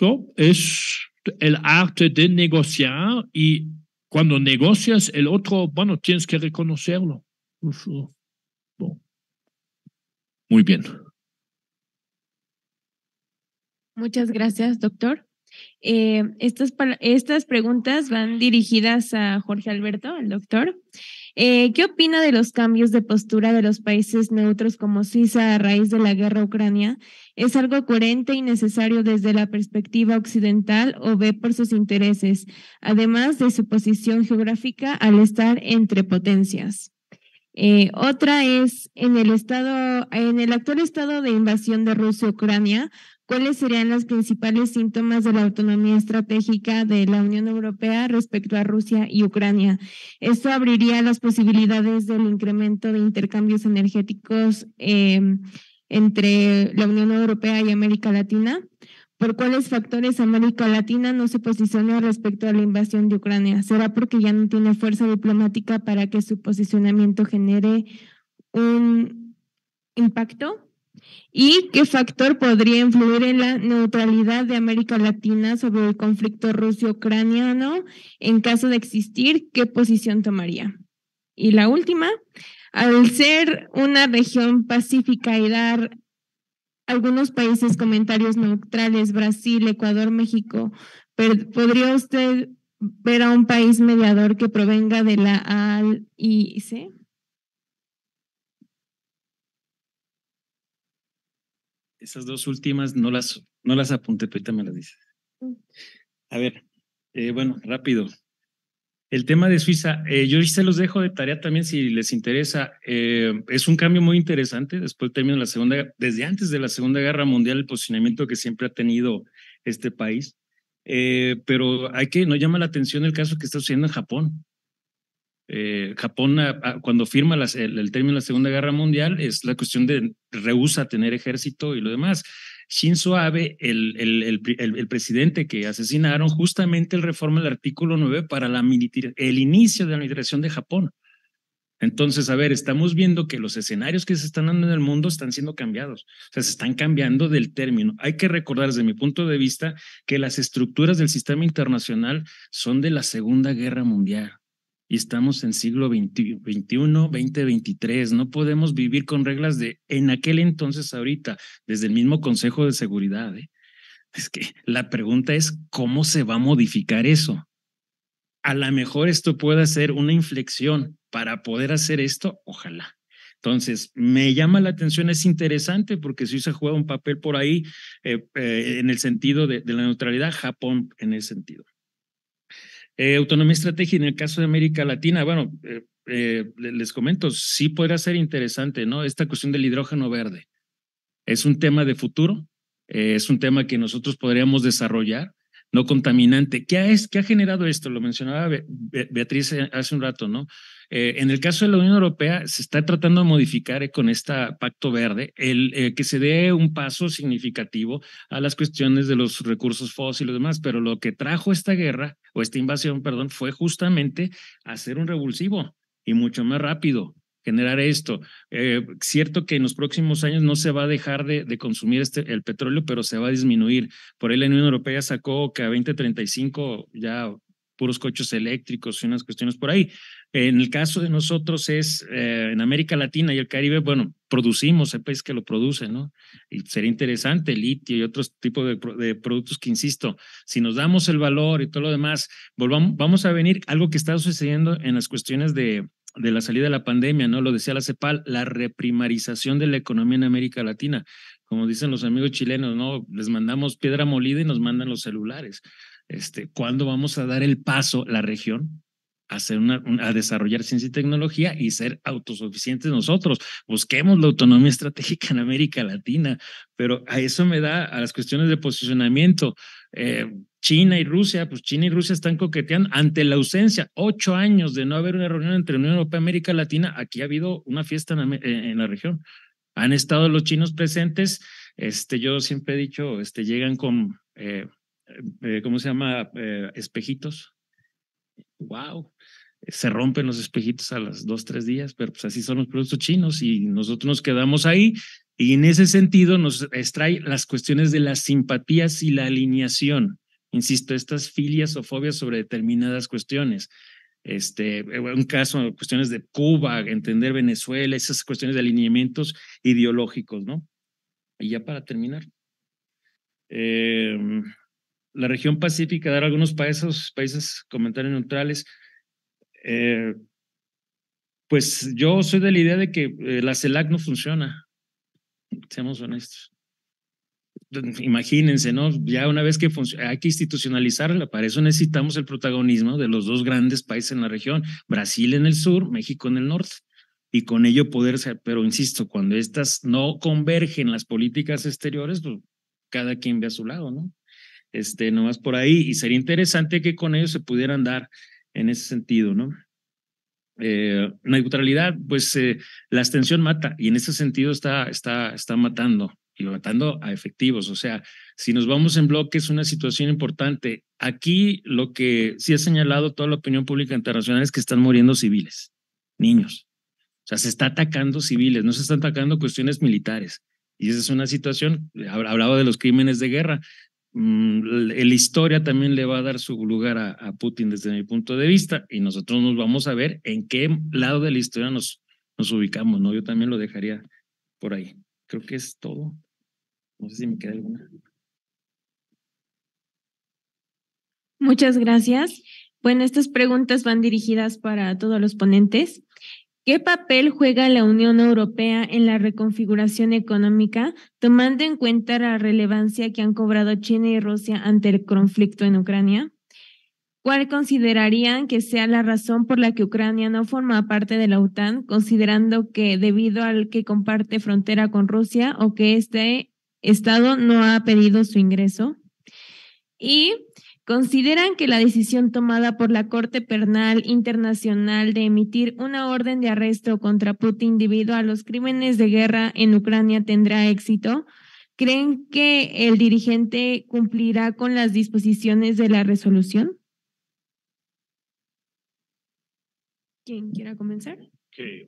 ¿no? es el arte de negociar y cuando negocias el otro, bueno, tienes que reconocerlo. Muy bien. Muchas gracias, doctor. Eh, estas, estas preguntas van dirigidas a Jorge Alberto, el doctor. Eh, ¿Qué opina de los cambios de postura de los países neutros como Suiza a raíz de la guerra ucrania? ¿Es algo coherente y necesario desde la perspectiva occidental o ve por sus intereses, además de su posición geográfica al estar entre potencias? Eh, otra es en el estado, en el actual estado de invasión de Rusia Ucrania, ¿Cuáles serían los principales síntomas de la autonomía estratégica de la Unión Europea respecto a Rusia y Ucrania? Esto abriría las posibilidades del incremento de intercambios energéticos em, entre la Unión Europea y América Latina. ¿Por cuáles factores América Latina no se posiciona respecto a la invasión de Ucrania? ¿Será porque ya no tiene fuerza diplomática para que su posicionamiento genere un impacto? ¿Y qué factor podría influir en la neutralidad de América Latina sobre el conflicto ruso-ucraniano? En caso de existir, ¿qué posición tomaría? Y la última, al ser una región pacífica y dar algunos países comentarios neutrales, Brasil, Ecuador, México, ¿podría usted ver a un país mediador que provenga de la AIC? Esas dos últimas no las, no las apunté, pero ahorita me las dices. Mm. A ver, eh, bueno, rápido. El tema de Suiza, eh, yo se los dejo de tarea también si les interesa. Eh, es un cambio muy interesante después termina la Segunda, desde antes de la Segunda Guerra Mundial, el posicionamiento que siempre ha tenido este país. Eh, pero hay que, no llama la atención el caso que está sucediendo en Japón. Eh, Japón, ah, ah, cuando firma el, término de la Segunda Guerra Mundial, es la cuestión de rehúsa tener ejército y lo demás. Shinzo Abe, el, el, presidente que asesinaron, justamente el reforma del artículo 9 para la el inicio de la militarización de Japón. Entonces, a ver, estamos viendo que los escenarios que se están dando en el mundo están siendo cambiados, o sea, se están cambiando del término. Hay que recordar desde mi punto de vista que las estructuras del sistema internacional son de la Segunda Guerra Mundial y estamos en siglo XXI, 2023. No podemos vivir con reglas de en aquel entonces, ahorita, desde el mismo Consejo de Seguridad. ¿eh? Es que la pregunta es cómo se va a modificar eso. A lo mejor esto puede ser una inflexión para poder hacer esto, ojalá. Entonces, me llama la atención, es interesante porque se juega un papel por ahí eh, eh, en el sentido de, la neutralidad, Japón en ese sentido. Eh, autonomía estratégica en el caso de América Latina, bueno, eh, eh, les comento, sí podría ser interesante, ¿no? Esta cuestión del hidrógeno verde es un tema de futuro, es un tema que nosotros podríamos desarrollar, no contaminante. ¿Qué, es, qué ha generado esto? Lo mencionaba Beatriz hace un rato, ¿no? Eh, en el caso de la Unión Europea, se está tratando de modificar eh, con este pacto verde el, eh, que se dé un paso significativo a las cuestiones de los recursos fósiles y demás, pero lo que trajo esta guerra o esta invasión, perdón, fue justamente hacer un revulsivo y mucho más rápido generar esto. cierto que en los próximos años no se va a dejar de, consumir este, el petróleo, pero se va a disminuir. Por ahí la Unión Europea sacó que a 2035 ya puros coches eléctricos y unas cuestiones por ahí. En el caso de nosotros es eh, en América Latina y el Caribe, bueno, producimos el país que lo produce, ¿no? Y sería interesante litio y otros tipos de, de, productos que, insisto, si nos damos el valor y todo lo demás, volvamos, vamos a venir algo que está sucediendo en las cuestiones de, de la salida de la pandemia, ¿no? Lo decía la CEPAL, la reprimarización de la economía en América Latina. Como dicen los amigos chilenos, ¿no? Les mandamos piedra molida y nos mandan los celulares. Este, ¿Cuándo vamos a dar el paso, la región, hacer una, a desarrollar ciencia y tecnología y ser autosuficientes nosotros. Busquemos la autonomía estratégica en América Latina, pero a eso me da a las cuestiones de posicionamiento. Eh, China y Rusia, pues China y Rusia están coqueteando ante la ausencia, ocho años de no haber una reunión entre Unión Europea y América Latina, aquí ha habido una fiesta en eh, la, región. Han estado los chinos presentes, este, yo siempre he dicho, este, llegan con, eh, ¿cómo se llama? espejitos. ¡Wow! se rompen los espejitos a las dos, tres días, pero pues así son los productos chinos y nosotros nos quedamos ahí. Y en ese sentido nos extrae las cuestiones de las simpatías y la alineación. Insisto, estas filias o fobias sobre determinadas cuestiones. Este, un caso, cuestiones de Cuba, entender Venezuela, esas cuestiones de alineamientos ideológicos, ¿no? Y ya para terminar. Em, la región pacífica, dar algunos países, países comentarios neutrales, eh, pues yo soy de la idea de que eh, la CELAC no funciona, seamos honestos. Imagínense, ¿no? Ya una vez que hay que institucionalizarla, para eso necesitamos el protagonismo de los dos grandes países en la región, Brasil en el sur, México en el norte y con ello poder ser, pero insisto, cuando estas no convergen las políticas exteriores, pues cada quien ve a su lado, ¿no? Este, nomás por ahí, y sería interesante que con ellos se pudieran dar en ese sentido, ¿no? Eh, neutralidad, pues eh, la extensión mata y en ese sentido está, está, está matando y matando a efectivos. O sea, si nos vamos en bloque es una situación importante. Aquí lo que sí ha señalado toda la opinión pública internacional es que están muriendo civiles, niños. O sea, se está atacando civiles, no se están atacando cuestiones militares. Y esa es una situación, hablaba de los crímenes de guerra, Mm, la historia también le va a dar su lugar a, Putin desde mi punto de vista y nosotros nos vamos a ver en qué lado de la historia nos, nos ubicamos, ¿no? Yo también lo dejaría por ahí. Creo que es todo. No sé si me queda alguna. Muchas gracias. Bueno, estas preguntas van dirigidas para todos los ponentes. ¿Qué papel juega la Unión Europea en la reconfiguración económica, tomando en cuenta la relevancia que han cobrado China y Rusia ante el conflicto en Ucrania? ¿Cuál considerarían que sea la razón por la que Ucrania no forma parte de la OTAN, considerando que debido al que comparte frontera con Rusia o que este Estado no ha pedido su ingreso? Y consideran que la decisión tomada por la Corte Penal Internacional de emitir una orden de arresto contra Putin debido a los crímenes de guerra en Ucrania tendrá éxito? ¿Creen que el dirigente cumplirá con las disposiciones de la resolución? ¿Quién quiera comenzar? Ok,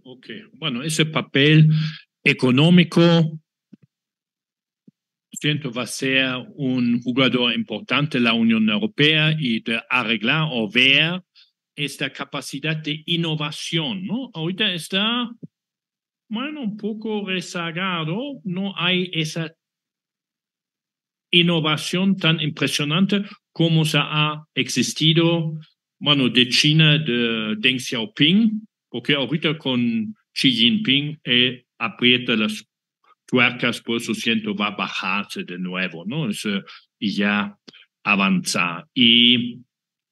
ok. Bueno, ese papel económico va a ser un jugador importante la Unión Europea y de arreglar o ver esta capacidad de innovación, ¿no? Ahorita está, bueno, un poco rezagado, no hay esa innovación tan impresionante como se ha existido, bueno, de China, de Deng Xiaoping, porque ahorita con Xi Jinping eh, aprieta las tuercas, por eso siento va a bajarse de nuevo, ¿no? y ya avanzar. Y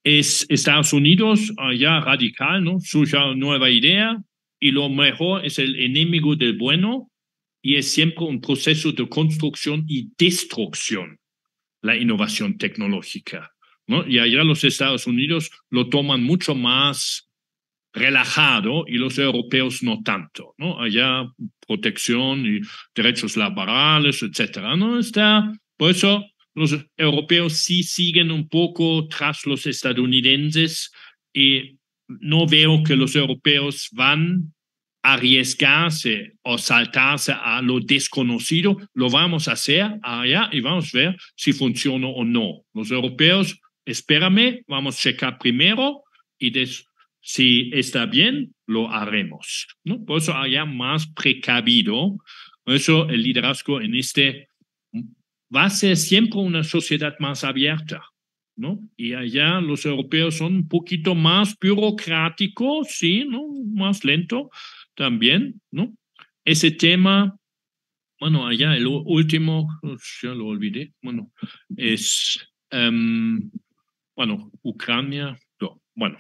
es Estados Unidos ah, ya radical, ¿no? Suya nueva idea y lo mejor es el enemigo del bueno y es siempre un proceso de construcción y destrucción la innovación tecnológica, ¿no? Y allá los Estados Unidos lo toman mucho más relajado y los europeos no tanto, ¿no? Allá protección y derechos laborales, etcétera, ¿no? Está, por eso los europeos sí siguen un poco tras los estadounidenses y no veo que los europeos van a arriesgarse o saltarse a lo desconocido, lo vamos a hacer allá y vamos a ver si funciona o no. Los europeos, espérame, vamos a checar primero y después si está bien, lo haremos. ¿no? Por eso haya más precavido. Por eso el liderazgo en este va a ser siempre una sociedad más abierta. ¿no? Y allá los europeos son un poquito más burocráticos, sí, Más lento también, ¿no? Ese tema, bueno, allá el último, oh, ya lo olvidé, bueno, es, em, bueno, Ucrania, bueno,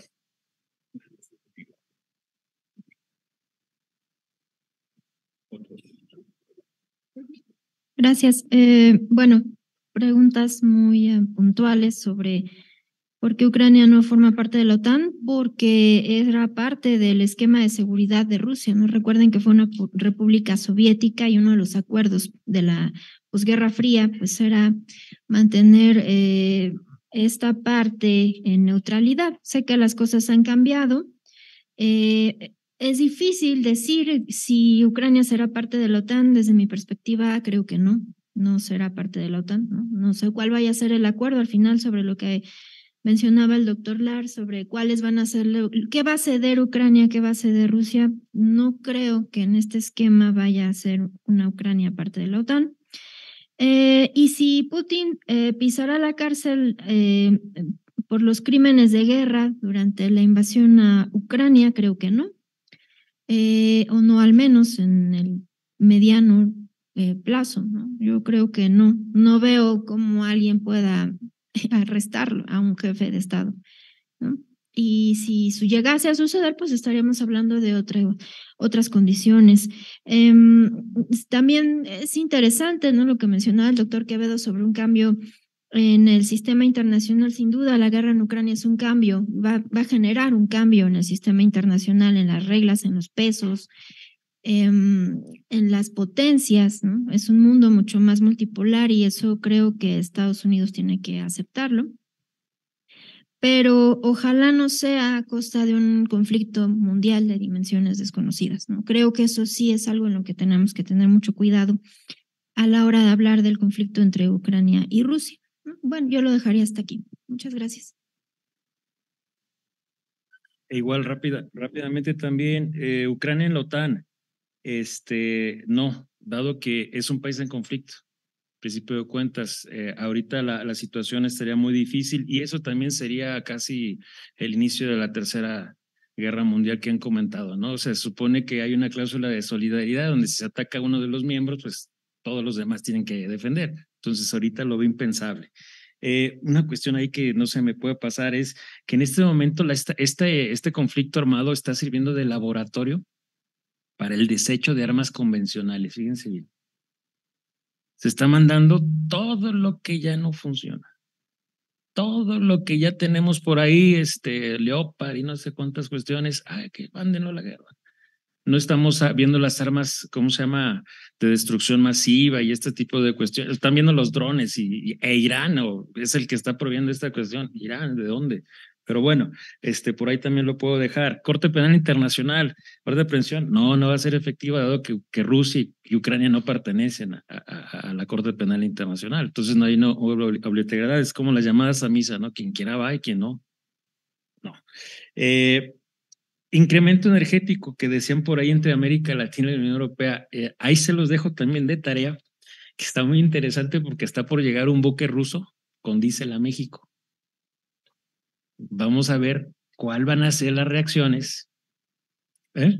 Gracias. Eh, bueno, preguntas muy eh, puntuales sobre por qué Ucrania no forma parte de la OTAN, porque era parte del esquema de seguridad de Rusia. No recuerden que fue una república soviética y uno de los acuerdos de la posguerra fría, pues era mantener eh, esta parte en neutralidad. Sé que las cosas han cambiado. Es difícil decir si Ucrania será parte de la OTAN. Desde mi perspectiva, creo que no. No será parte de la OTAN. No, sé cuál vaya a ser el acuerdo al final sobre lo que mencionaba el doctor Lar, sobre cuáles van a ser, qué va a ceder Ucrania, qué va a ceder Rusia. No creo que en este esquema vaya a ser una Ucrania parte de la OTAN. Eh, y si Putin eh, pisará la cárcel eh, por los crímenes de guerra durante la invasión a Ucrania, creo que no. Eh, o no al menos en el mediano eh, plazo. ¿no? Yo creo que no, no veo cómo alguien pueda arrestarlo a un jefe de Estado. ¿no? Y si su llegase a suceder, pues estaríamos hablando de otras condiciones. Em, también es interesante ¿no? lo que mencionaba el doctor Quevedo sobre un cambio en el sistema internacional, sin duda, la guerra en Ucrania es un cambio, va, a generar un cambio en el sistema internacional, en las reglas, en los pesos, en, em, en las potencias. ¿no? Es un mundo mucho más multipolar y eso creo que Estados Unidos tiene que aceptarlo. Pero ojalá no sea a costa de un conflicto mundial de dimensiones desconocidas. ¿no? Creo que eso sí es algo en lo que tenemos que tener mucho cuidado a la hora de hablar del conflicto entre Ucrania y Rusia bueno, yo lo dejaría hasta aquí. Muchas gracias. E igual rápida, rápidamente también, eh, Ucrania en la OTAN. Este, no, dado que es un país en conflicto, principio de cuentas, eh, ahorita la, situación estaría muy difícil y eso también sería casi el inicio de la tercera guerra mundial que han comentado, ¿no? O sea, se supone que hay una cláusula de solidaridad donde si se ataca uno de los miembros, pues todos los demás tienen que defender. Entonces ahorita lo veo impensable. Eh, una cuestión ahí que no se me puede pasar es que en este momento la, este, este conflicto armado está sirviendo de laboratorio para el desecho de armas convencionales. Fíjense bien. Se está mandando todo lo que ya no funciona. Todo lo que ya tenemos por ahí, este, Leopard y no sé cuántas cuestiones, ay, que mándenlo a la guerra no estamos viendo las armas, ¿cómo se llama?, de destrucción masiva y este tipo de cuestiones. Están viendo los drones y, e Irán o es el que está prohibiendo esta cuestión. Irán, ¿de dónde? Pero bueno, este, por ahí también lo puedo dejar. Corte Penal Internacional, orden de aprehensión, no, no va a ser efectiva dado que, que Rusia y Ucrania no pertenecen a, la Corte Penal Internacional. Entonces no hay no, obligatoriedad, es como las llamadas a misa, ¿no? Quien quiera va y quien no, no. Eh, incremento energético que decían por ahí entre América Latina y la Unión Europea, eh, ahí se los dejo también de tarea, que está muy interesante porque está por llegar un buque ruso con diésel a México. Vamos a ver cuál van a ser las reacciones. ¿eh?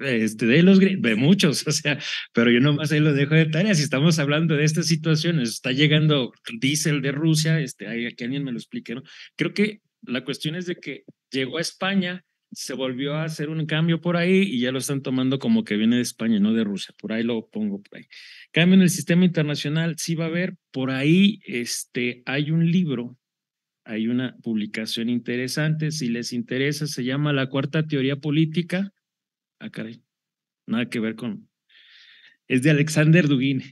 Este, de los de muchos, o sea, pero yo nomás ahí lo dejo de tarea. Si estamos hablando de estas situaciones, está llegando diésel de Rusia, este, alguien me lo explique, ¿no? Creo que la cuestión es de que llegó a España, se volvió a hacer un cambio por ahí y ya lo están tomando como que viene de España, no de Rusia. Por ahí lo pongo por ahí. Cambio en el sistema internacional, sí va a haber. Por ahí este, hay un libro, hay una publicación interesante. Si les interesa, se llama La Cuarta Teoría Política. acá ah, hay, Nada que ver con. Es de Alexander Dugin.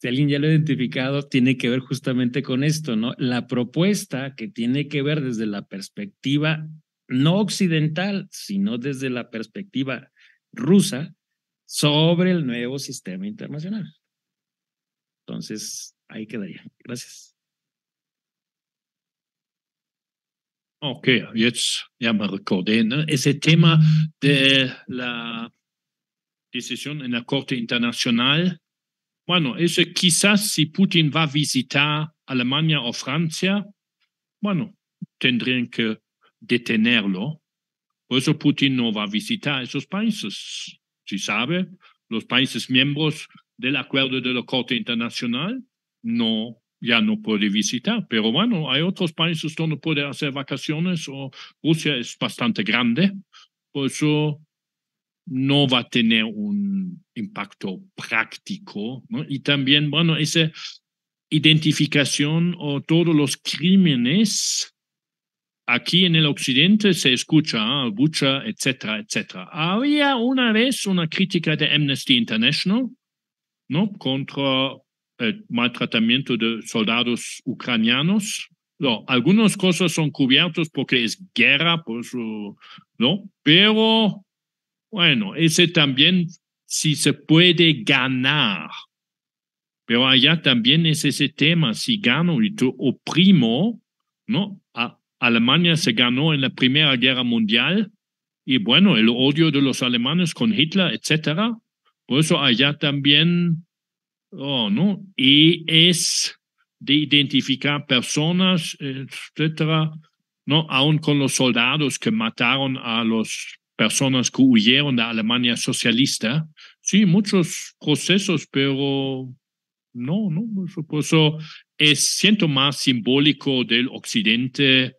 Si alguien ya lo ha identificado, tiene que ver justamente con esto, ¿no? La propuesta que tiene que ver desde la perspectiva no occidental, sino desde la perspectiva rusa sobre el nuevo sistema internacional. Entonces, ahí quedaría. Gracias. Ok, jetzt, ya me recordé, ese tema de la decisión en la Corte Internacional. Bueno, eso quizás si Putin va a visitar Alemania o Francia, bueno, tendrían que detenerlo. Por eso Putin no va a visitar esos países. Si sabe, los países miembros del acuerdo de la Corte Internacional no ya no puede visitar, pero bueno, hay otros países donde puede hacer vacaciones o Rusia es bastante grande, por eso no va a tener un impacto práctico. Y también, bueno, esa identificación o todos los crímenes aquí en el occidente se escucha ah, ¿eh? etcétera, etcétera. Había una vez una crítica de Amnesty International, ¿no? Contra el maltratamiento de soldados ucranianos. No, algunas cosas son cubiertas porque es guerra, por ¿no? Pero, bueno, ese también, si se puede ganar. Pero allá también es ese tema, si gano y te oprimo, ¿no? Alemania se ganó en la Primera Guerra Mundial y bueno, el odio de los alemanes con Hitler, etcétera. Por eso allá también, oh, ¿no? Y es de identificar personas, etcétera, ¿no? Aún con los soldados que mataron a las personas que huyeron de Alemania socialista. Sí, muchos procesos, pero no, no, por eso es, siento más simbólico del occidente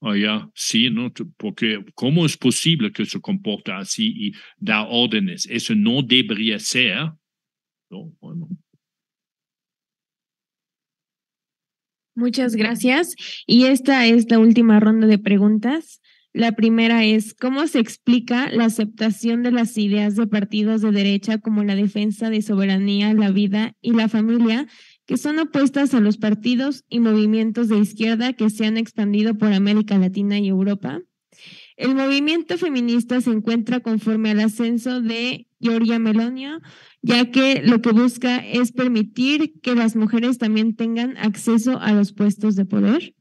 Ah, ya sí, ¿no? Porque ¿cómo es posible que se comporta así y da órdenes? Eso no debería ser. Muchas gracias. Y esta es la última ronda de preguntas. La primera es, ¿cómo se explica la aceptación de las ideas de partidos de derecha como la defensa de soberanía, la vida y la familia que son opuestas a los partidos y movimientos de izquierda que se han expandido por América Latina y Europa. El movimiento feminista se encuentra conforme al ascenso de Georgia Melonia, ya que lo que busca es permitir que las mujeres también tengan acceso a los puestos de poder.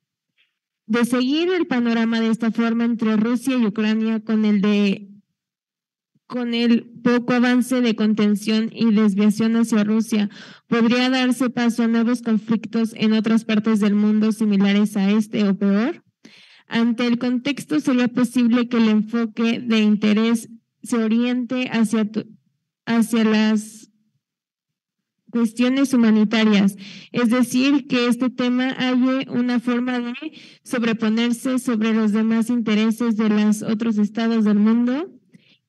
De seguir el panorama de esta forma entre Rusia y Ucrania con el de con el poco avance de contención y desviación hacia Rusia, podría darse paso a nuevos conflictos en otras partes del mundo similares a este o peor. Ante el contexto, sería posible que el enfoque de interés se oriente hacia, hacia las cuestiones humanitarias, es decir, que este tema haya una forma de sobreponerse sobre los demás intereses de los otros estados del mundo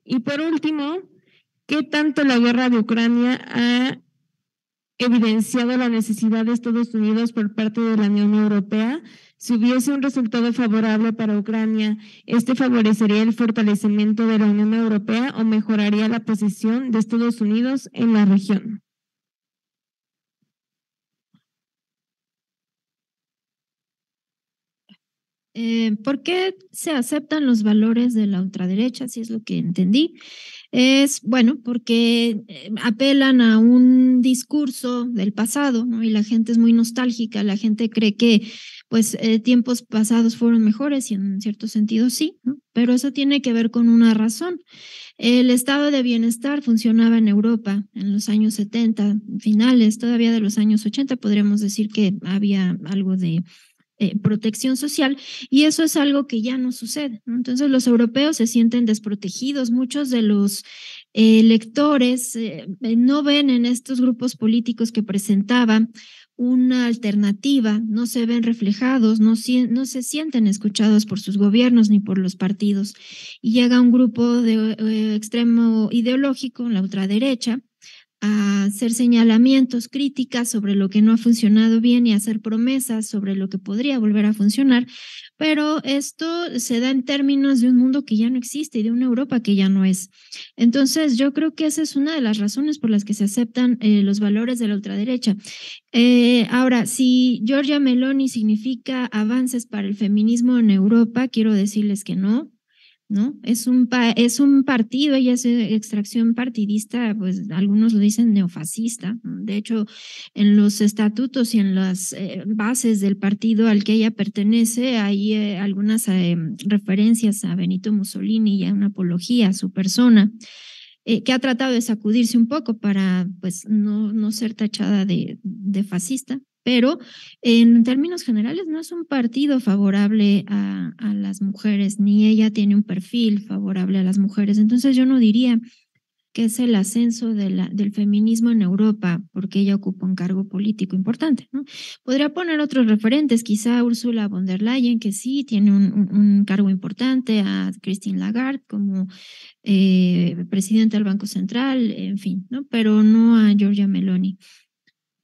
y por último, ¿qué tanto la guerra de Ucrania ha evidenciado la necesidad de Estados Unidos por parte de la Unión Europea? Si hubiese un resultado favorable para Ucrania, ¿este favorecería el fortalecimiento de la Unión Europea o mejoraría la posición de Estados Unidos en la región? Eh, ¿por qué se aceptan los valores de la ultraderecha? Si es lo que entendí. Es, bueno, porque eh, apelan a un discurso del pasado ¿no? y la gente es muy nostálgica, la gente cree que pues eh, tiempos pasados fueron mejores y en cierto sentido sí, ¿no? pero eso tiene que ver con una razón. El estado de bienestar funcionaba en Europa en los años 70, finales, todavía de los años 80 podríamos decir que había algo de eh, protección social y eso es algo que ya no sucede. Entonces los europeos se sienten desprotegidos, muchos de los electores eh, no ven en estos grupos políticos que presentaban una alternativa, no se ven reflejados, no, no se sienten escuchados por sus gobiernos ni por los partidos. Y llega un grupo de eh, extremo ideológico, la ultraderecha, hacer señalamientos, críticas sobre lo que no ha funcionado bien y hacer promesas sobre lo que podría volver a funcionar, pero esto se da en términos de un mundo que ya no existe y de una Europa que ya no es. Entonces, yo creo que esa es una de las razones por las que se aceptan eh, los valores de la ultraderecha. Eh, ahora, si Giorgia Meloni significa avances para el feminismo en Europa, quiero decirles que no. ¿no? Es un, es un partido ella es eh, extracción partidista, pues algunos lo dicen neofascista. De hecho, en los estatutos y en las eh, bases del partido al que ella pertenece hay eh, algunas referencias a Benito Mussolini y a una apología a su persona. que ha tratado de sacudirse un poco para pues no, ser tachada de fascista, pero en términos generales no es un partido favorable a, las mujeres, ni ella tiene un perfil favorable a las mujeres. Entonces yo no diría que es el ascenso del feminismo en Europa, porque ella ocupa un cargo político importante. Podría poner otros referentes, quizá Ursula von der Leyen, que sí tiene un, cargo importante, a Christine Lagarde como eh, presidenta del Banco Central, en fin, ¿no? pero no a Giorgia Meloni.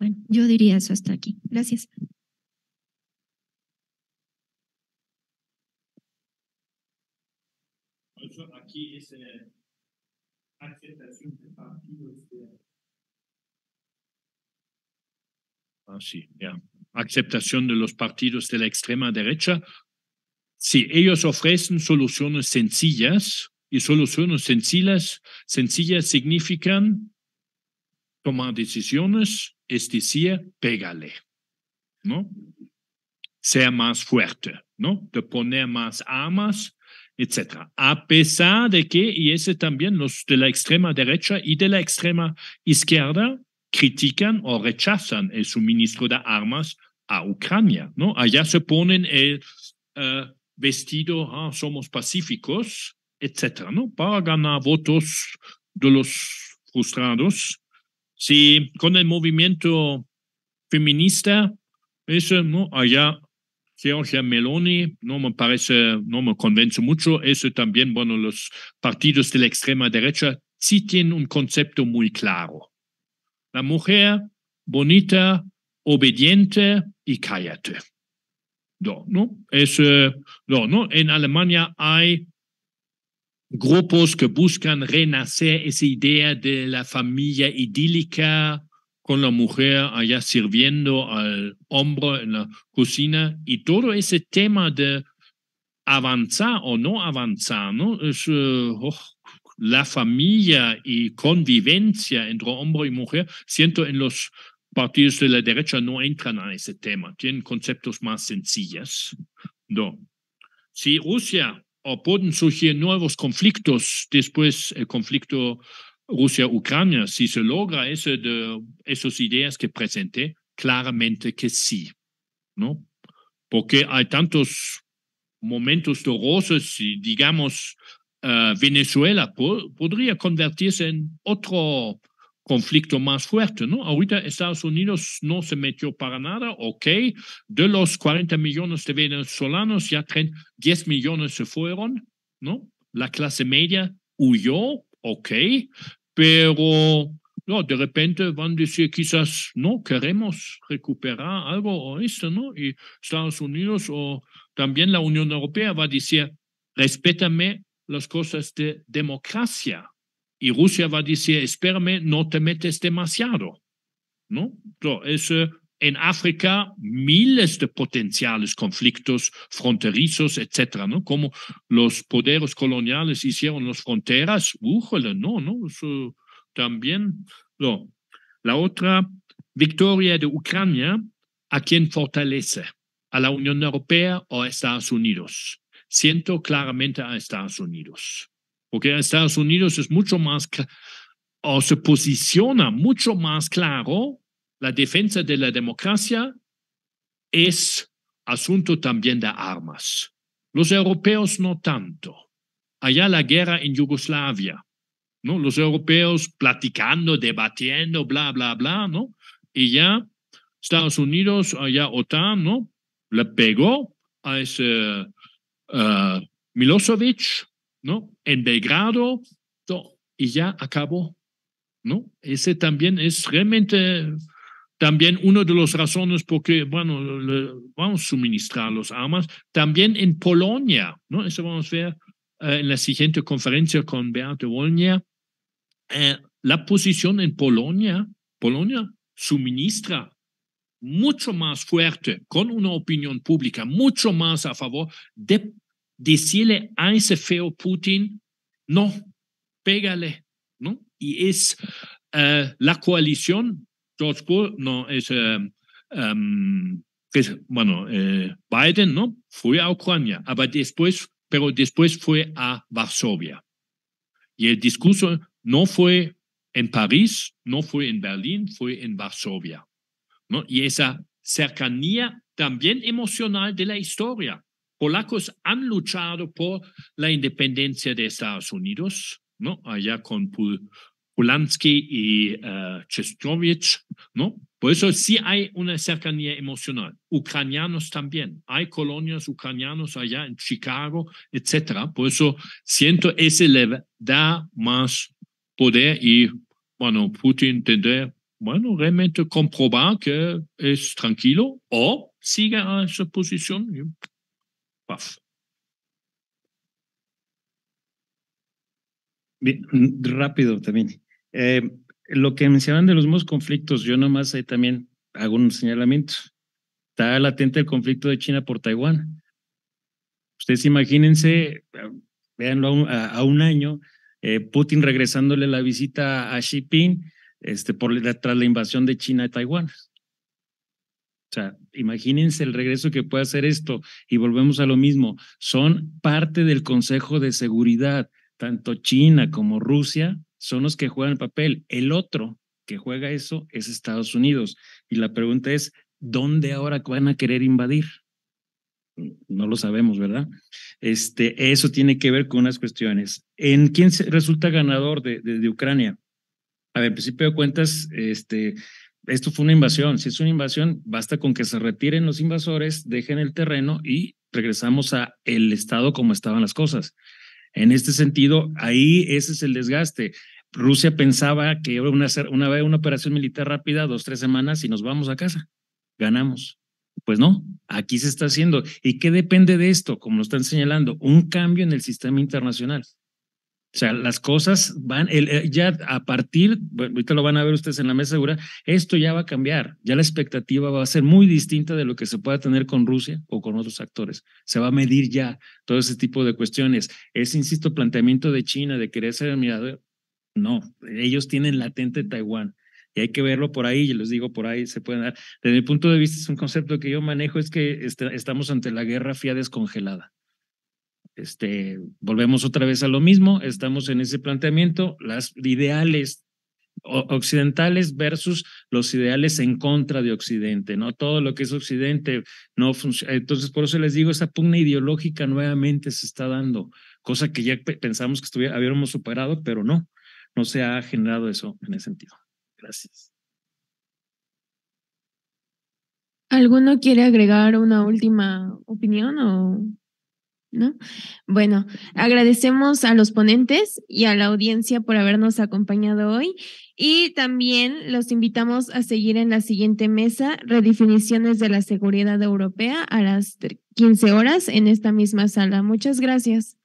Bueno, yo diría eso hasta aquí. Gracias. aquí es eh, aceptación de partidos eh. ah, ya. Aceptación de los partidos de la extrema derecha. Sí, ellos ofrecen soluciones sencillas y soluciones sencillas, sencillas significan tomar decisiones es decir, pégale, ¿no? Sea más fuerte, ¿no? De poner más armas, etc. A pesar de que, y ese también los de la extrema derecha y de la extrema izquierda critican o rechazan el suministro de armas a Ucrania, ¿no? Allá se ponen el eh, vestido, ah, somos pacíficos, etc., ¿no? Para ganar votos de los frustrados si con el movimiento feminista, eso, ¿no? Allá, Georgia Meloni, no me parece, no me convence mucho. Eso también, bueno, los partidos de la extrema derecha sí tienen un concepto muy claro. La mujer bonita, obediente y cállate. No, no, eso no, no. En Alemania hay grupos que buscan renacer esa idea de la familia idílica con la mujer allá sirviendo al hombre en la cocina y todo ese tema de avanzar o no avanzar, ¿no? Es, eh, oh, la familia y convivencia entre hombre y mujer, siento en los partidos de la derecha no entran a ese tema, tienen conceptos más sencillos. No. Si Rusia o pueden surgir nuevos conflictos después el conflicto Rusia-Ucrania, si se logra eso de esas ideas que presenté, claramente que sí, ¿no? Porque hay tantos momentos dolorosos y, digamos, eh, Venezuela podría convertirse en otro conflicto más fuerte, ¿no? Ahorita Estados Unidos no se metió para nada, ok, de los 40 millones de venezolanos ya 10 millones se fueron, ¿no? La clase media huyó, ok, pero no, de repente van a decir quizás no queremos recuperar algo o esto, ¿no? Y Estados Unidos o también la Unión Europea va a decir, respétame las cosas de democracia, y Rusia va a decir, espérame, no te metes demasiado. ¿No? Entonces, eh, en África, miles de potenciales conflictos fronterizos, etcétera, ¿no? Como los poderes coloniales hicieron las fronteras, no, no, Eso también. No. La otra victoria de Ucrania, ¿a quién fortalece? ¿A la Unión Europea o a Estados Unidos? Siento claramente a Estados Unidos. Porque Estados Unidos es mucho más, o se posiciona mucho más claro, la defensa de la democracia es asunto también de armas. Los europeos no tanto. Allá la guerra en Yugoslavia, ¿no? Los europeos platicando, debatiendo, bla, bla, bla, ¿no? Y ya Estados Unidos, allá OTAN, ¿no? Le pegó a ese eh, Milosevic ¿no? En Belgrado y ya acabó, ¿no? Ese también es realmente también una de las razones por bueno, vamos a suministrar los armas. También en Polonia, ¿no? Eso vamos a ver eh, en la siguiente conferencia con Beate Wolnia. Eh, la posición en Polonia, Polonia suministra mucho más fuerte, con una opinión pública mucho más a favor de decirle a ese feo Putin, no, pégale, ¿no? Y es eh, la coalición, George Bush, no, es, eh, em, bueno, eh, Biden, ¿no? Fue a Ucrania, pero después, pero después fue a Varsovia. Y el discurso no fue en París, no fue en Berlín, fue en Varsovia. ¿no? Y esa cercanía también emocional de la historia polacos han luchado por la independencia de Estados Unidos, ¿no? Allá con Polanski y uh, ¿no? Por eso sí hay una cercanía emocional. Ucranianos también. Hay colonias ucranianos allá en Chicago, etcétera. Por eso siento ese le da más poder y, bueno, Putin tendrá, bueno, realmente comprobar que es tranquilo o sigue a su posición. Bien, mm, rápido también. Eh, lo que mencionaban de los mismos conflictos, yo nomás ahí también hago un señalamiento. Está latente el conflicto de China por Taiwán. Ustedes imagínense, eh, véanlo a un, año, eh, Putin regresándole la visita a Xi Jinping este, por tras la invasión de China a Taiwán. O sea, imagínense el regreso que puede hacer esto y volvemos a lo mismo. Son parte del Consejo de Seguridad. Tanto China como Rusia son los que juegan el papel. El otro que juega eso es Estados Unidos. Y la pregunta es, ¿dónde ahora van a querer invadir? No lo sabemos, ¿verdad? Este, eso tiene que ver con unas cuestiones. ¿En quién resulta ganador de, Ucrania? A ver, en principio de cuentas, este, esto fue una invasión. Si es una invasión, basta con que se retiren los invasores, dejen el terreno y regresamos a el estado como estaban las cosas. En este sentido, ahí ese es el desgaste. Rusia pensaba que una, una, una operación militar rápida, dos, tres semanas y nos vamos a casa. Ganamos. Pues no, aquí se está haciendo. ¿Y qué depende de esto? Como lo están señalando, un cambio en el sistema internacional. O sea, las cosas van, eh, ya a partir, ahorita lo van a ver ustedes en la mesa segura, esto ya va a cambiar, ya la expectativa va a ser muy distinta de lo que se pueda tener con Rusia o con otros actores. Se va a medir ya todo ese tipo de cuestiones. Ese, insisto, planteamiento de China de querer ser el mirador, no, ellos tienen latente Taiwán y hay que verlo por ahí, y les digo, por ahí se pueden dar. Desde mi punto de vista, es un concepto que yo manejo, es que este, estamos ante la guerra fría descongelada. Este, volvemos otra vez a lo mismo, estamos en ese planteamiento, las ideales occidentales versus los ideales en contra de Occidente, ¿no? Todo lo que es Occidente no funciona. Entonces, por eso les digo, esa pugna ideológica nuevamente se está dando, cosa que ya pensamos que habíamos superado, pero no, no se ha generado eso en ese sentido. Gracias. ¿Alguno quiere agregar una última opinión o ¿No? Bueno, agradecemos a los ponentes y a la audiencia por habernos acompañado hoy y también los invitamos a seguir en la siguiente mesa, redefiniciones de la seguridad europea a las 15 horas en esta misma sala. Muchas gracias.